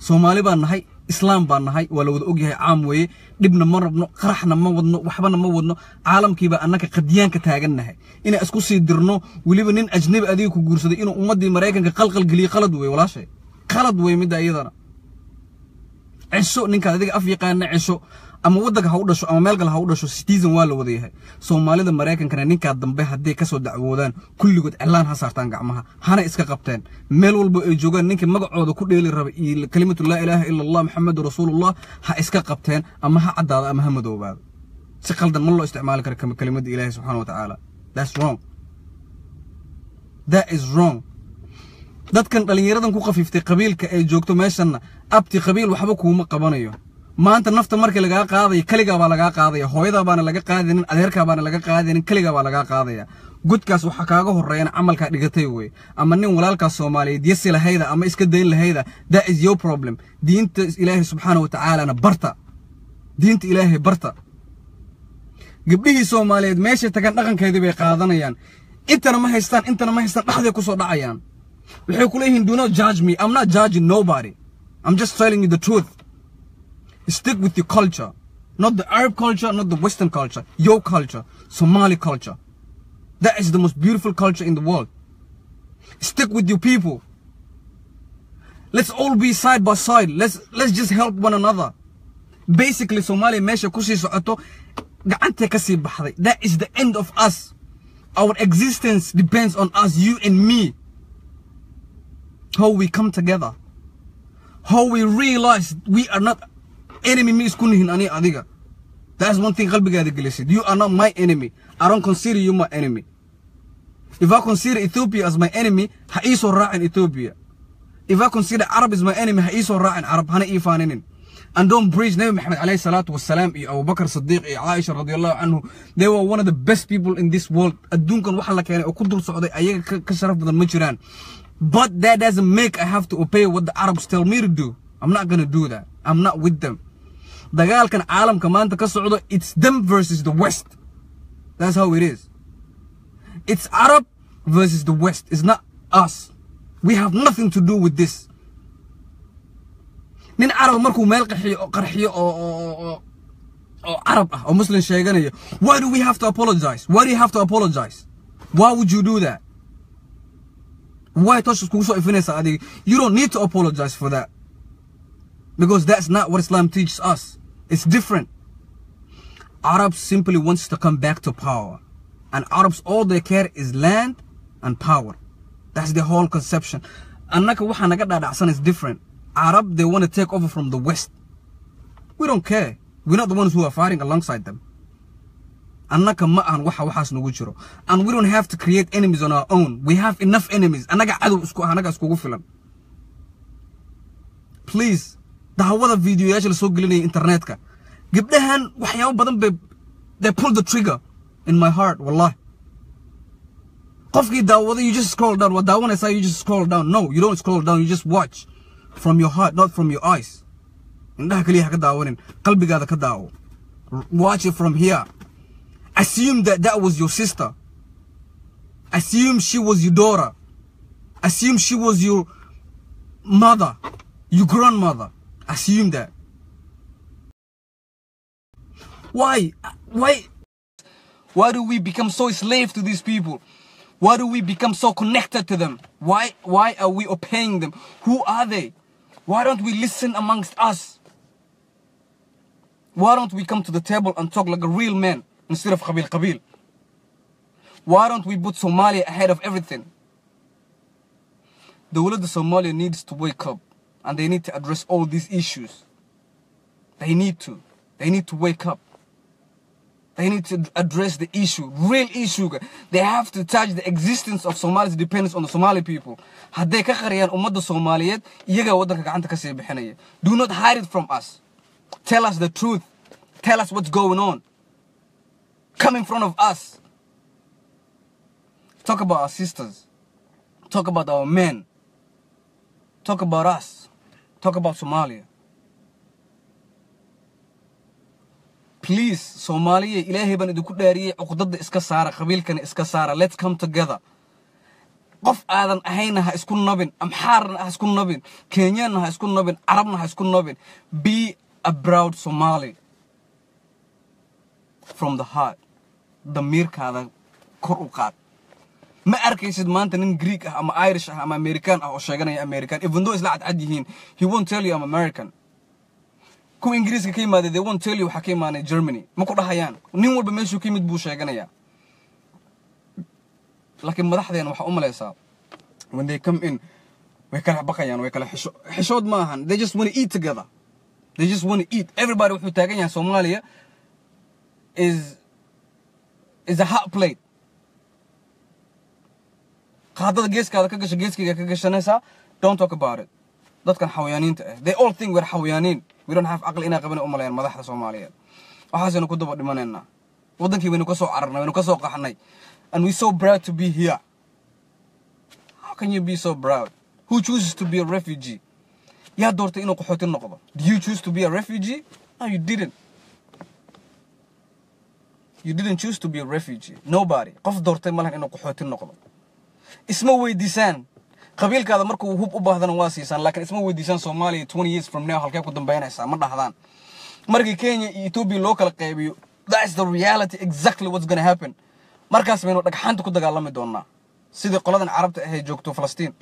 soomaali baan nahay islaam baan nahay waa la wada ogyahay caam weeye dhibna ma rabno qaraxna ma wadno waxbana ma wadno caalamkii baa annaka qadiyaanka taagannahay inaan isku sii dirno weliba nin ajnabi adiga ku guursaday inuu ummaddii maraykanka qalqal geliyo qalad weye walaashay qalad weye midda iyadana ciso ninkaad adiga af yaqaana ciso ama wadanka ha u dhasho ama meelgal ha u dhasho citizen waa la wada yahay soomaalida maraykankana ninkaa dambe hadday kasoo dacwoodaan kulligood cilaan ha saartaan gacmaha hana iska qabteen meel walba ay joogaan ninkii magacooda ku dheeli raba iyo kalimatu laa ilaaha ila allah maxamedun rasuulullah ha iska qabteen ama ha caddaado ama ha madoobaado si qaldan ma loo isticmaali karo kelimadda ilaahay subxana wa tacaala that's wrong that is wrong dadkan dhallinyaradan ku khafiiftay qabiilka ay joogto meeshanna abti qabiil waxba kuuma qabanayo maanta nafta markii lagaa qaadaya keligaa baa lagaa qaadaya hooyadaa baana laga qaadanin adeerkaa baana laga qaadanin keligaa baa lagaa qaadaya gudkaas waxaa kaaga horreeyana camalkaa dhigatay wey ama nin walaalkaa soomaaliyeed yasi lahayda ama iska dayn lahayda that is your problem diinta ilaahay subxaana wa tacaalana barta diinta ilaahay barta gabdhihii soomaaliyeed meeshay tagan dhaqankeedii bay qaadanayaan intana ma haystaan intana ma haystaan dhexday ku soo dhacayaan waxay ku leeyihiin do not judge me i'm not judging nobody i'm just telling you the truth Stick with your culture. Not the Arab culture, not the Western culture. Your culture. Somali culture. That is the most beautiful culture in the world. Stick with your people. Let's all be side by side. Let's, let's just help one another. Basically, Somali mesha kushi so'ato That is the end of us. Our existence depends on us, you and me. How we come together. How we realize we are not enemy ma isku nihin ani adiga that's one thing qalbigaada gelisid you are not my enemy I consider you my enemy if I consider Ethiopia as my enemy ha iisoo raacin Ethiopia if I consider Arab as my enemy ha iisoo raacin Arab hana ii faaninin and don't preach Nabi Muhammad alayhi salatu wasalam iyo Abu Bakr Siddiq iyo Aisha radiyallahu anhu they were one of the best people in this world adduunkan waxa la keenay oo ku dul socday ayaga ka sharaf badan ma jiraan but that doesn't make I have to obey what the Arabs tell me to do I'm not going do that I'm not with them dagaalkan caalamka maanta ka socdo it's them versus the west that's how it is it's arab versus the west it's not us we have nothing to do with this nin carab markuu meel qaxiyo qarxiyo oo oo carab ah oo muslim sheeganaya why do we have to apologize why do you have to apologize why would you do that why tosh kugu soo ifinaysa adiga you don't need to apologize for that Because that's not what Islam teaches us. It's different. Arabs simply wants to come back to power. And Arabs all they care is land and power. That's the whole conception. Annaka waxa naga dhaadhacsan is different. Arab they want to take over from the West. We don't care. We're not the ones who are fighting alongside them. Annaka ma ahan waxa waxaas nagu jiro. And we don't have to create enemies on our own. We have enough enemies. Annaga cadow isku ahan naga iskugu filan. Please daawada videoyaasha lasoo gelinaya internetka gabdhahan waxyaabo badan bay they pull the trigger in my heart wallahi qofkii daawada you just scroll down waa daawanaysaa you just scroll down no you don't scroll down you just watch from your heart not from your eyes indhaha kaliya ha ka daawanin qalbigaada ka daawo watch it from here assume that that was your sister assume she was your daughter assume she was your mother your grandmother assume that. Why? Why? Why do we become so enslaved to these people? Why do we become so connected to them? Why, why are we obeying them? Who are they? Why don't we listen amongst us? Why don't we come to the table and talk like a real man instead of Qabil Qabil? Why don't we put Somalia ahead of everything? The world of Somalia needs to wake up and they need to address all these issues. They need to. They need to wake up. They need to address the issue, real issue. They have to touch the existence of Somali's dependence on the Somali people. Do not hide it from us. Tell us the truth. Tell us what's going on. Come in front of us. Talk about our sisters. Talk about our men. Talk about us. Talk about Somalia. please soomaaliya ilaahay baan idinku dhaariyey cuqdada iska saara qabiilkana iska saara let's come together qof aadan ahayna ha isku nabin amxaarna ha isku nabin kenyaanna ha isku nabin carabna ha isku nabin be a proud somaly from the heart damiirkaada kor u qaad ma arkaysid maanta nin greek ah ama irish ah ama american ah oo sheeganaya american even though isla cadcad yihiin he won't tell you I'm american kuwa ingiriiska ka yimaada they won't tell you waxaa ka imaanaya germany ma ku dhahayaan nin walba meeshuu ka yimid buu sheeganayaa laakiin madaxdeena waxaa u malaysaa when they come in way kala baqayaan way kala xisho xishood ma ahan they just want to eat together they just want to eat everybody wuxuu taagan yahay soomaaliya is is a hot plate qaadada geeskaada ka gasha geeskayga ka gashanaysaa don't talk about it dadkan xawayaaniinta ah they all think we're xawayaaniin we don't have aqli inay qabana u malayaan madaxda soomaaliyeed waxaasaynu ku daba dhimanaynaa waddankii waynu ka soo cararnay waynu ka soo qaxnay and we so proud to be here how can you be so proud who chooses to be a refugee yaa doortay inuu qaxooti noqdo do you choose to be a refugee no you didn't you didn't choose to be a refugee nobody qof doortay malahan inuu qaxooti noqdo isma weydiisaan qabiilkaada markuu hub u baahdana waa siisaan laakiin isma weydiisaan soomaaliya years from now halkee ku dambaynaysaa ma dhahdaan markii kenya iyo etoobiya loo kala qaybiyo that's the reality exactly what's gonna happen markaas baynu dhagxaanta ku dagaalami doonnaa sidii qoladan carabta ahee joogto falastiin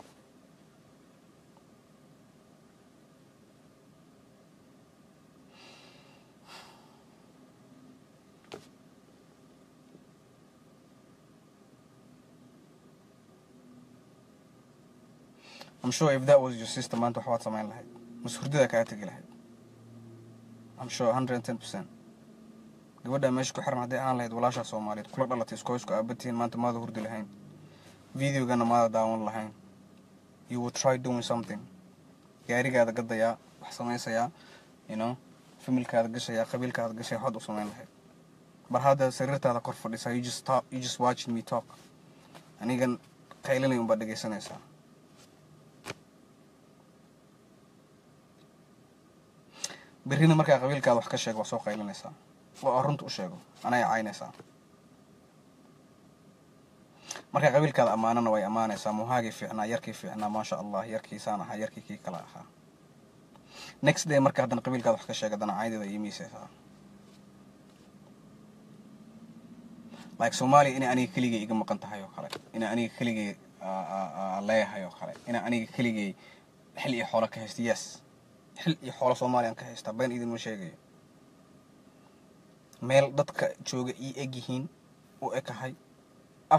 msure maanta waxbaad samayn lahayd mas-hurdadaa kaga tegi lahayd gabadhaa meesha ku xiran hadday aan lahayd walaashaa soomaaliyeed kula dhalatay iskoysku aabatihiin maanta maada hurdi lahayn videogana maada daawan lahayn you will try doing something gaarigaada gadayaa wax samaysayaa yno familkaada gashayaa qabiilkaada gashaya waxaad u samayn lahayd bar hadda sariirtaada kor fadhisaa you just watching me talk anigan qaylinay unbaad dhegaysanaysaa berina markaa qabiilkaada wax ka sheeg waa soo qaylinaysaa oo arrinta u sheego anaa caynaysaa markaa qabiilkaada ammaanana way ammaanaysaa muhaagii fiicnaa yarkii fiicnaa maasha allah yarkiisaan ahaa yarkii kii kale ahaa next day marka haddana qabiilkaada wax ka sheega dana caydeeda iimiisaysaa like soomaaliya inay aniga keligay iga maqan tahay oo kale inay aniga keligay ah, ah, ah, leeyahay oo kale inay aniga keligay xil iyo xoolo ka haysto yes xil iyo xoolo soomaaliyaan ka haystaa been idinma sheegayo meel dadka jooga ii eg yihiin u ekahay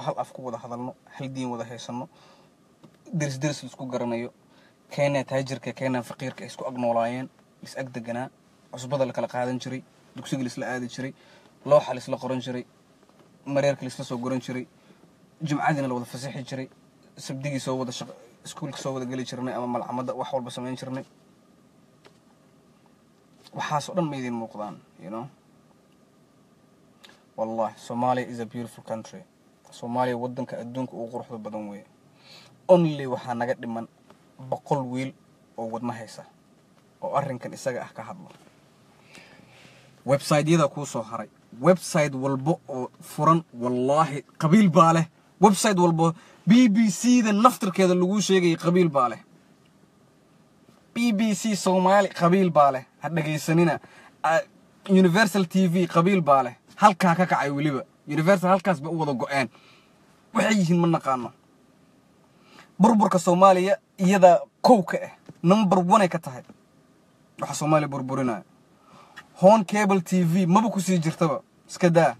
hal af ku wada hadalno hal diin wada haysanno deris deris laisku garanayo keenaa taajirka keenaa faqiirka isku ag noolaayeen lis ag deganaa cusbada la kala qaadan jiray dugsiga laisla aadi jiray looxa laisla qoran jiray mareerka laisla soo goran jiray jimcadiina la wada fasixi jiray sabdigii soo wada iskuulka soo wada geli jirnay ama malcamada wax walba samayn jirnay waxaasoo dhan ma muuqdaan you know wallahi somalia is a beautiful country soomaaliya waddanka adduunka ugu quruxda badan weeye only waxaa naga dhiman boqol wiil oo wadna haysa oo arrinkan isaga ah ka hadlo websiteyada kuu soo haray website walbo oo furan wallaahi qabiil baa leh website walbo b b c da naftirkeeda laguu sheegayay qabiil baa leh b b c soomaali qabiil baa leh ha dhegaysanina universal t v qabiil baa leh halkaa ka kacay weliba universal halkaas bay u wada go-een waxay yihiin ma naqaano burburka soomaaliya iyadaa kow ka ah eh, number oney ka tahay waxa soomaaliya burburinaya hon cable t v maba kusii jirtaba iska daa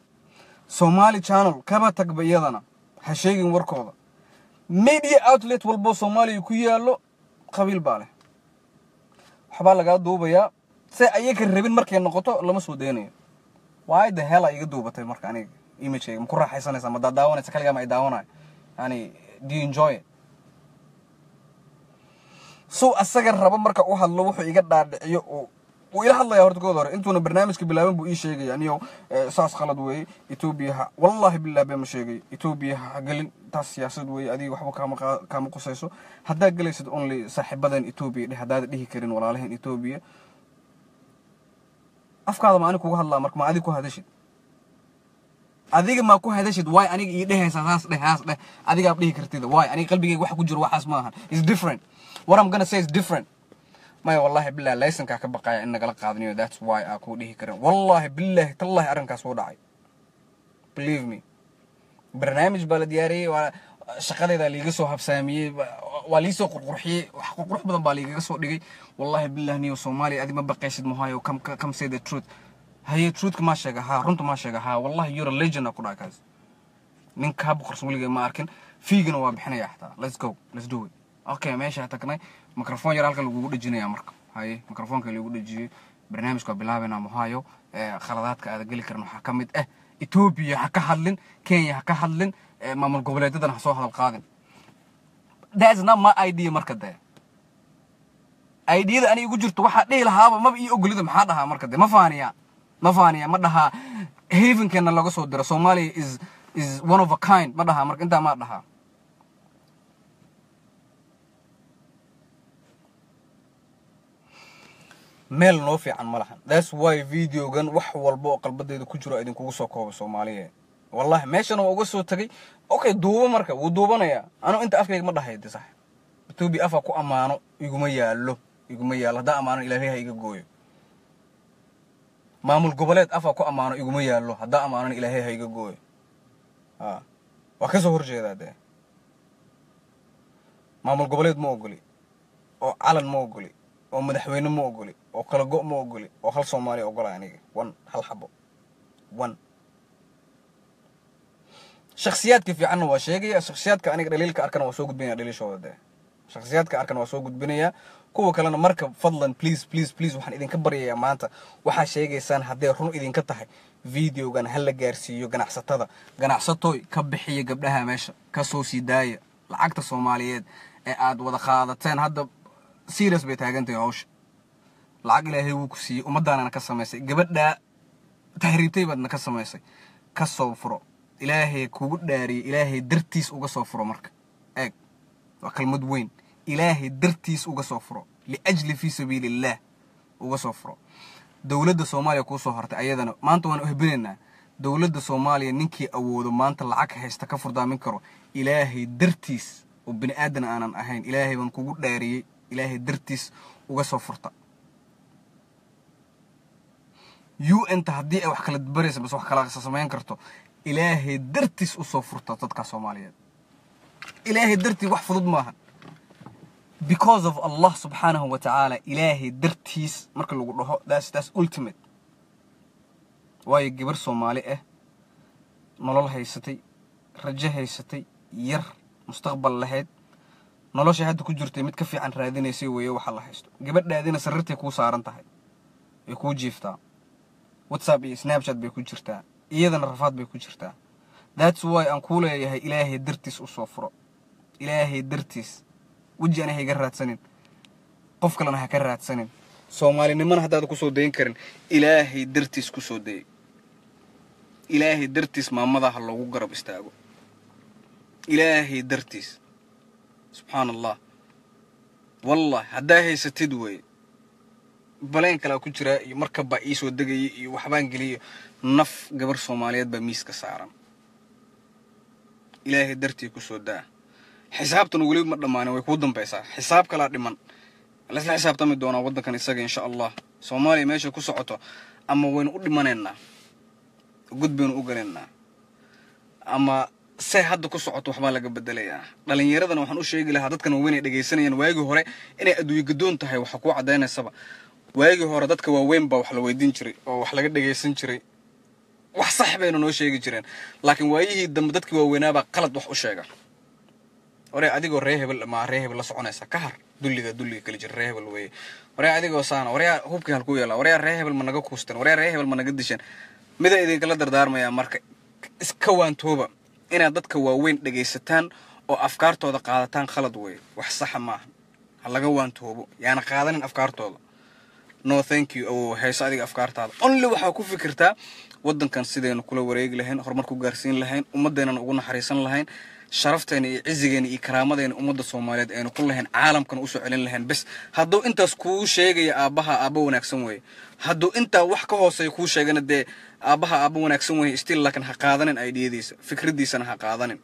soomaali channel kaba tagba iyadana ha sheegin warkooda media outlet walboo soomaaliya ku yaallo qabiil baa leh waxbaa lagaa duubayaa se ayaga rabin markay noqoto lama soo daynayo way the hela iga duubatay marka aniga ma ku raaxaysanaysa ma daadaawanaysa kaligaa ma idaawanay yani denjoy so asaga rabo marka u hadlo wuxuu iga dhaadhiciyo wuu ila hadlaya horta hore intuuna barnaamijka bilaaban buu ii sheegaya aniyo eh, saas khalad weeye etoobiyaha wallahi billah bema sheegay etoobiya ha taas siyaasad weeye adiga waxba kama qusayso haddaad gelaysad only saaxiibadan etoobiya dheh haddaada dhihi karin walaalahan etoobiya afkaada ma ani kuga hadlaa marka ma adig ku hadashid adiga maa ku hadashid way aniga ii dhehaysaa saas dheh saas dheh adigaab dhihi kartida way aniga qalbigeyga waxa ku jiro waxaas maahan is different what I'm gonna say is different maya wallahi bilah laysankaa ka baqaya in nagala qaadaniyo thats why aa kuu dhihi karin wallahi bilahi tallahi arrinkaas wuu dhacay believe me barnaamij baa la diyaariyey shaqadeydaa liiga soo habsaamiyey waa liisoo qurqurxiyey wax qurqurx badan baa laigaga soo dhigay wallahi bilah niyo soomaaliya adi ma baqaysid mahayo come say the truth haye truthka maa sheega haa runta maa sheega haa wallahi you're a legend aa ku dhaca kaas nin kaa boqorsan weligeed ma arkin fiigana waa bixinaya xataa let's go let's do it okay meeshaa tagnay microfon yar halka lagugu dhejinaya marka haye microfonka lagu dhejiyey barnaamijka waa bilaabana muhayo khaladaadka aada geli karan waxaa ka mid ah etoobiya ha ka hadlin kenya ha ka hadlin maamul goboleedyadana ha soo hadal qaadin dasnama idea marka dee idiyada ani igu jirto waxaa dhihi lahaaba maba iyo ogolida maxaa dhahaa marka dee ma faaniya ma faaniya ma dhahaa havenkeena laga soo diro somalia is is one of a kind ma dhahaa marka intaa maa dhahaa meel noo fiican ma lahan das way videogan wax walba oo qalbadeeda ku jiro idinkugu soo koobay soomaaliyeed wallahi meeshana waa uga soo tagay okay duubo marka wuu duubanayaa anu inta afkayga ma dhahay de sax etoobiya afaa ku ammaano iguma yaallo iguma yaallo haddaan ammaano ilaahay ha iga gooyo maamul goboleed afaa ku ammaano iguma yaallo haddaan ammaanona ilaahay ha iga gooyo a ah, waa ka soo horjeedaa dee maamul goboleed ma ogoli oo calan ma ogoli oo madaxweyne ma ogoli oo kale go ma ogoli oo hal soomaaliya ogola aniga wan hal xabo wan shaksiyaadka fiicanna waa sheegaya shaksiyaadka aniga dhaliilka arkana waa soo gudbinaya dhaliishooda dee shaksiyaadka arkana waa soo gudbinaya kuwa kalena marka fadlan please please please waxaan idinka baryayaa maanta waxaa sheegaysaan hadday run idinka tahay videogan ha la gaarsiiyo ganacsatada ganacsatoy ka bixiya gabdhaha meesha kasoo sii daaya lacagta soomaaliyeed ee aad wada qaadateen hadda serious bay taagantahay hawsha lacag ilaahay wuu ku siiyey ummaddaanana ka samaysay gabadhaa tahriibtay baadna ka samaysay ka soo furo ilaahay kugu dhaariyey ilaahay dartiis uga soo furo marka eeg waa kalmad weyn ilaahay dartiis uga soo furo liajli fii sabiiliillaah uga soo furo dowladda soomaaliya kuusoo hortay ayadana maanta waan uhbinaynaa dowladda soomaaliya ninkii awoodo maanta lacag haysta ka furdaamin karo ilaahay dartiis oo bini aadan aanan ahayn ilaahay baan kugu dhaariyey ilaahay dartiis uga soo furta u nta haddii ay wax kala baraysa bas wax kala samayn karto ilaahay dartiis usoo furta dadka soomaaliyeed ilaahay dartii wax fudud maaha because of allah subxaanahu wa tacaala ilaahay dartiis marka lagu dhaho that's that's ultimate waayo gabar soomaali ah nolol haysatay rajo haysatay yar mustaqbal lahayd noloshay hadda ku jirtay mid ka fiican raadinaysay weeye waxa la haysto gabadhaadina sariirtay kuu saaran tahay ay kuu jiiftaa whatsapp iyo snapchat bay ku jirtaa iyadana rafaad bay ku jirtaa thats wy aan kuu leeyahay ilaahay dartiis u soo furo ilaahay dartiis weji ana ha raadsanin qof kalena ha ka raadsanin soomaalinimona haddaadan kusoo dayin karin ilaahay dartiis kusoo dayay ilaahay dartiis maamada ha loogu garab istaago ilaahay dartiis subxaana allah wallahi haddaa haysatid weeye baleen kalea ku jira iyo markabaa iisoo degaya iyo waxbaan geliya naf gabar soomaaliyeed baa miiska saaran ilaahay dartii ku soo daa xisaabtan weliba ma dhammaanin way kuu dambaysaa xisaab kalaa dhiman laisla xisaabtami doonaa waddankan isaga insha allah soomaaliya meesha ku socoto ama waynu u dhimanaynaa god baynu u galaynaa ama se hadda ku socoto waxbaa laga bedelayaa dhallinyaradana waxaan u sheegi lahaa dadkan waaweyn ay dhegaysanayaan waagii hore inay adduunyo gadoon tahay waxa kuu caddaynaysaba waagii hore dadka waaweyn baa wax la weydiin jiray oo wax laga dhagaysan jiray wax sax bayna noo sheegi jireen laakiin waayihii dambe dadkii waaweynaabaa qalad wax u sheega waree adigoo ree hebel maa ree hebel la soconaysa ka har dulliga dulliga kala jira ree hebel weeye waree adigoo saana waree hubkii halkuu yeelaa waree ree hebel ma naga kuusteen waree ree hebel ma naga disheen mida idinkala dardaarmayaa marka iska waantooba inaad dadka waaweyn dhagaysataan oo afkaartooda qaadataan khalad weeye wax saxa maaha ha laga waantoobo yaana qaadanin afkaartooda no thank you oo oh, hayso adiga afkaartaada only waxaa ku fikirtaa wadankan sidaynu kula wareegi lahayn horumar ku gaarsiin lahayn ummadeenan ugu naxariisan lahayn sharafteena iyo cizigeena iyo karaamadeenna ummadda soomaaliyeed aynu ku lahayn caalamkan usoo celin lahayn bes hadduu intaas kuu sheegaya aabbaha aabba wanaagsan weeye hadduu intaa wax ka hooseeya kuu sheegana dee aabbaha aabba wanaagsan weeye still laakiin ha qaadanin aidiyadiisa fikradiisana ha qaadanin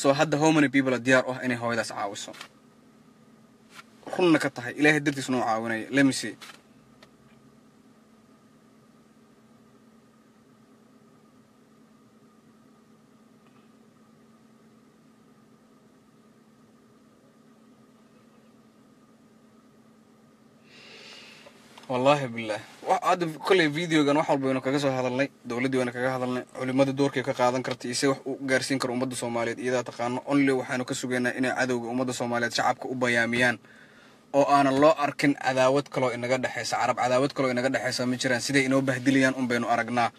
so hadda homany people diyaar ah inay hooyadaas caawiso runna ka tahay ilaahay dartiis noo caawinaya lemise wallaahi bilaah hadda kolley videogan wax walba waynu kaga soo hadalnay dowladdii waynu kaga hadalnay culimada doorkay ka qaadan karta iyo wax u gaarsiin karo ummadda soomaaliyeed iyadaa taqaano only waxaanu ka sugaynaa inay cadowga ummadda soomaaliyeed shacabka u bayaamiyaan oo aanan loo arkin cadaawad kaloo inaga dhexaysa carab cadaawad kaloo inaga dhexaysa ma jiraan siday inoo bahdilayaan un baynu aragnaa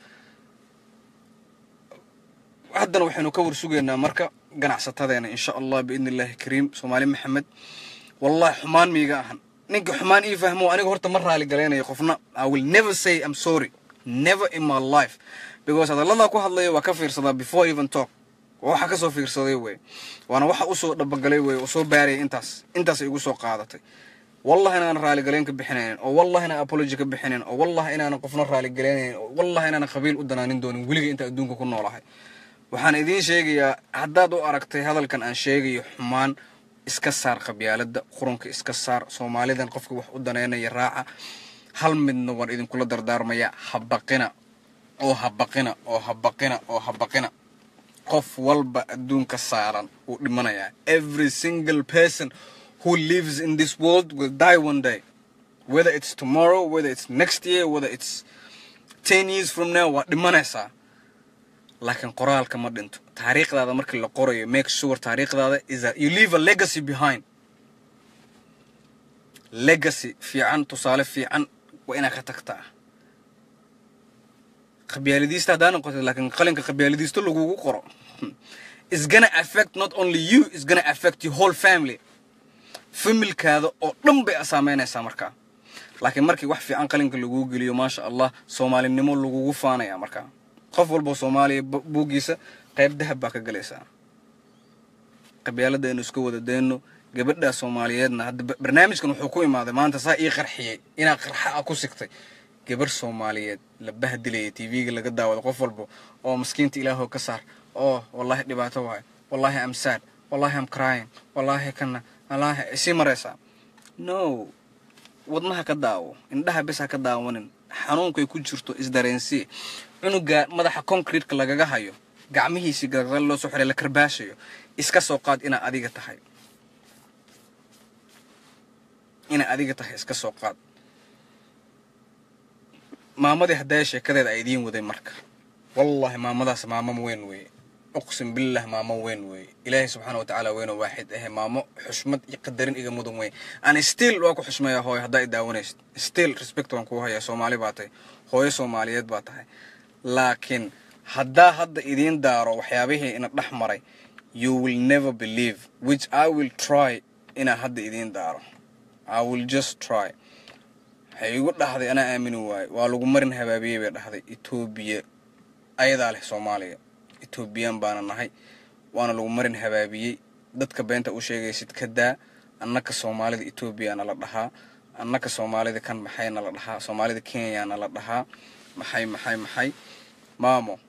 haddana waxaynu ka warsugaynaa marka ganacsatadeena in allah biidni illaahi kariim soomaali maxamed wallahi xumaan miiga ahan ninka xumaan ii fahmo aniga horta ma raali galaynayo qofna i will never say i'm sorry never in my life because hadallada ku hadlaya waa ka fiirsadaa before even talk waa waxa kasoo fiirsaday wey waana waxa usoo dhabagalay wey oo soo intaas intaas igu soo qaadatay wallahi inaanan raaligaleyn ka bixinaynin oo wallahi inaan apology ka bixinin oo wallahi inaanan qofna raaligalaynayn oo wallahi inaanan qabiil u danaanin doonin weliga inta adduunka ku noolahay waxaan idiin sheegayaa haddaad u aragtay hadalkan aan sheegayo xumaan iska saar qabyaaladda qurunka iska saar soomaalidan qofka wax u danaynaya raaca hal midna waan idinkula dardaarmayaa habaqina oo habaqina oo habaqina oo habaqina qof walba adduunka saaran uu dhimanayaa every single person who lives in this world will die one day whether it's tomorrow whether it's next year whether it's ten years from now waad dhimanaysaa laakiin qoraalka ma dhinto taariikhdaada markii la qorayo make sure taariikhdaada is that you leave a legacy behind legacy fiican tusaale fiican waa inaad ka tagtaa qabyaaladiista haddaa noqotid laakiin qalinka qabyaaladiisto lagugu qoro happen hmm. is gonna affect not only you is gonna affect your whole family familkaada oo dhan bay saameynaysaa markaa laakiin markii wax fiican qalinka laguu geliyo maasha allah soomaalinimo lagugu faanaya markaa qof walbo soomaaliya buuggiisa qayb dahab baa ka galaysaa qabyaalada aynu isku wada dayno gabadhaa soomaaliyeedna hadda barnaamijkan wuxuu ku imaaday maanta saa ii qarxiyey inaa qarxa a ku sigtay gabar soomaaliyeed la bahdilaya tv-ga laga daawado qof walba oo maskiinta ilaahoo ka saar oo oh, wallaahi dhibaato waayo wallaahi am sad wallahi am crying wallahi kana wallahi isii maraysaa no wadnaha ka daawo indhaha bis ha ka daawanin xanuunkay ku jirto isdareensii cunuga madaxa concretka lagaga hayo gacmihiisii gargal loo soo xiray la karbaashayo iska soo qaad inaa adiga tahay inaa adiga tahay iska soo qaad maamadii haddaya sheekadeeda ay idiin waday marka wallaahi maamadaas maamam weyn weeye uqsim billah maamo weyn wey ilaahay subxaana watacaala weynoo waaxid ahe eh, maamo xushmad iyo qadarin iga mudan wey ani still waa ku xusmeeyaa hooyo haddaa i daawanaysid still respect waan kuu hayaa soomaali baa tahay hooyo soomaaliyeed baa tahay laakiin haddaa hadda idiin daaro waxyaabihii ina dhex maray you will never believe which i will try inaa hadda idiin daaro i will just try waxay igu dhahday anaa aamini waayo waa lagu marin habaabiyey bay dhahday etoobiya ayadaa leh soomaaliya etoobiyaan baana nahay waana lagu marin habaabiyey dadka beenta u sheegaysid ka daa annaka soomaalida etoobiyaana la dhahaa annaka soomaalida kan maxayna la dhahaa soomaalida kenyana la dhahaa maxay maxay maxay maamo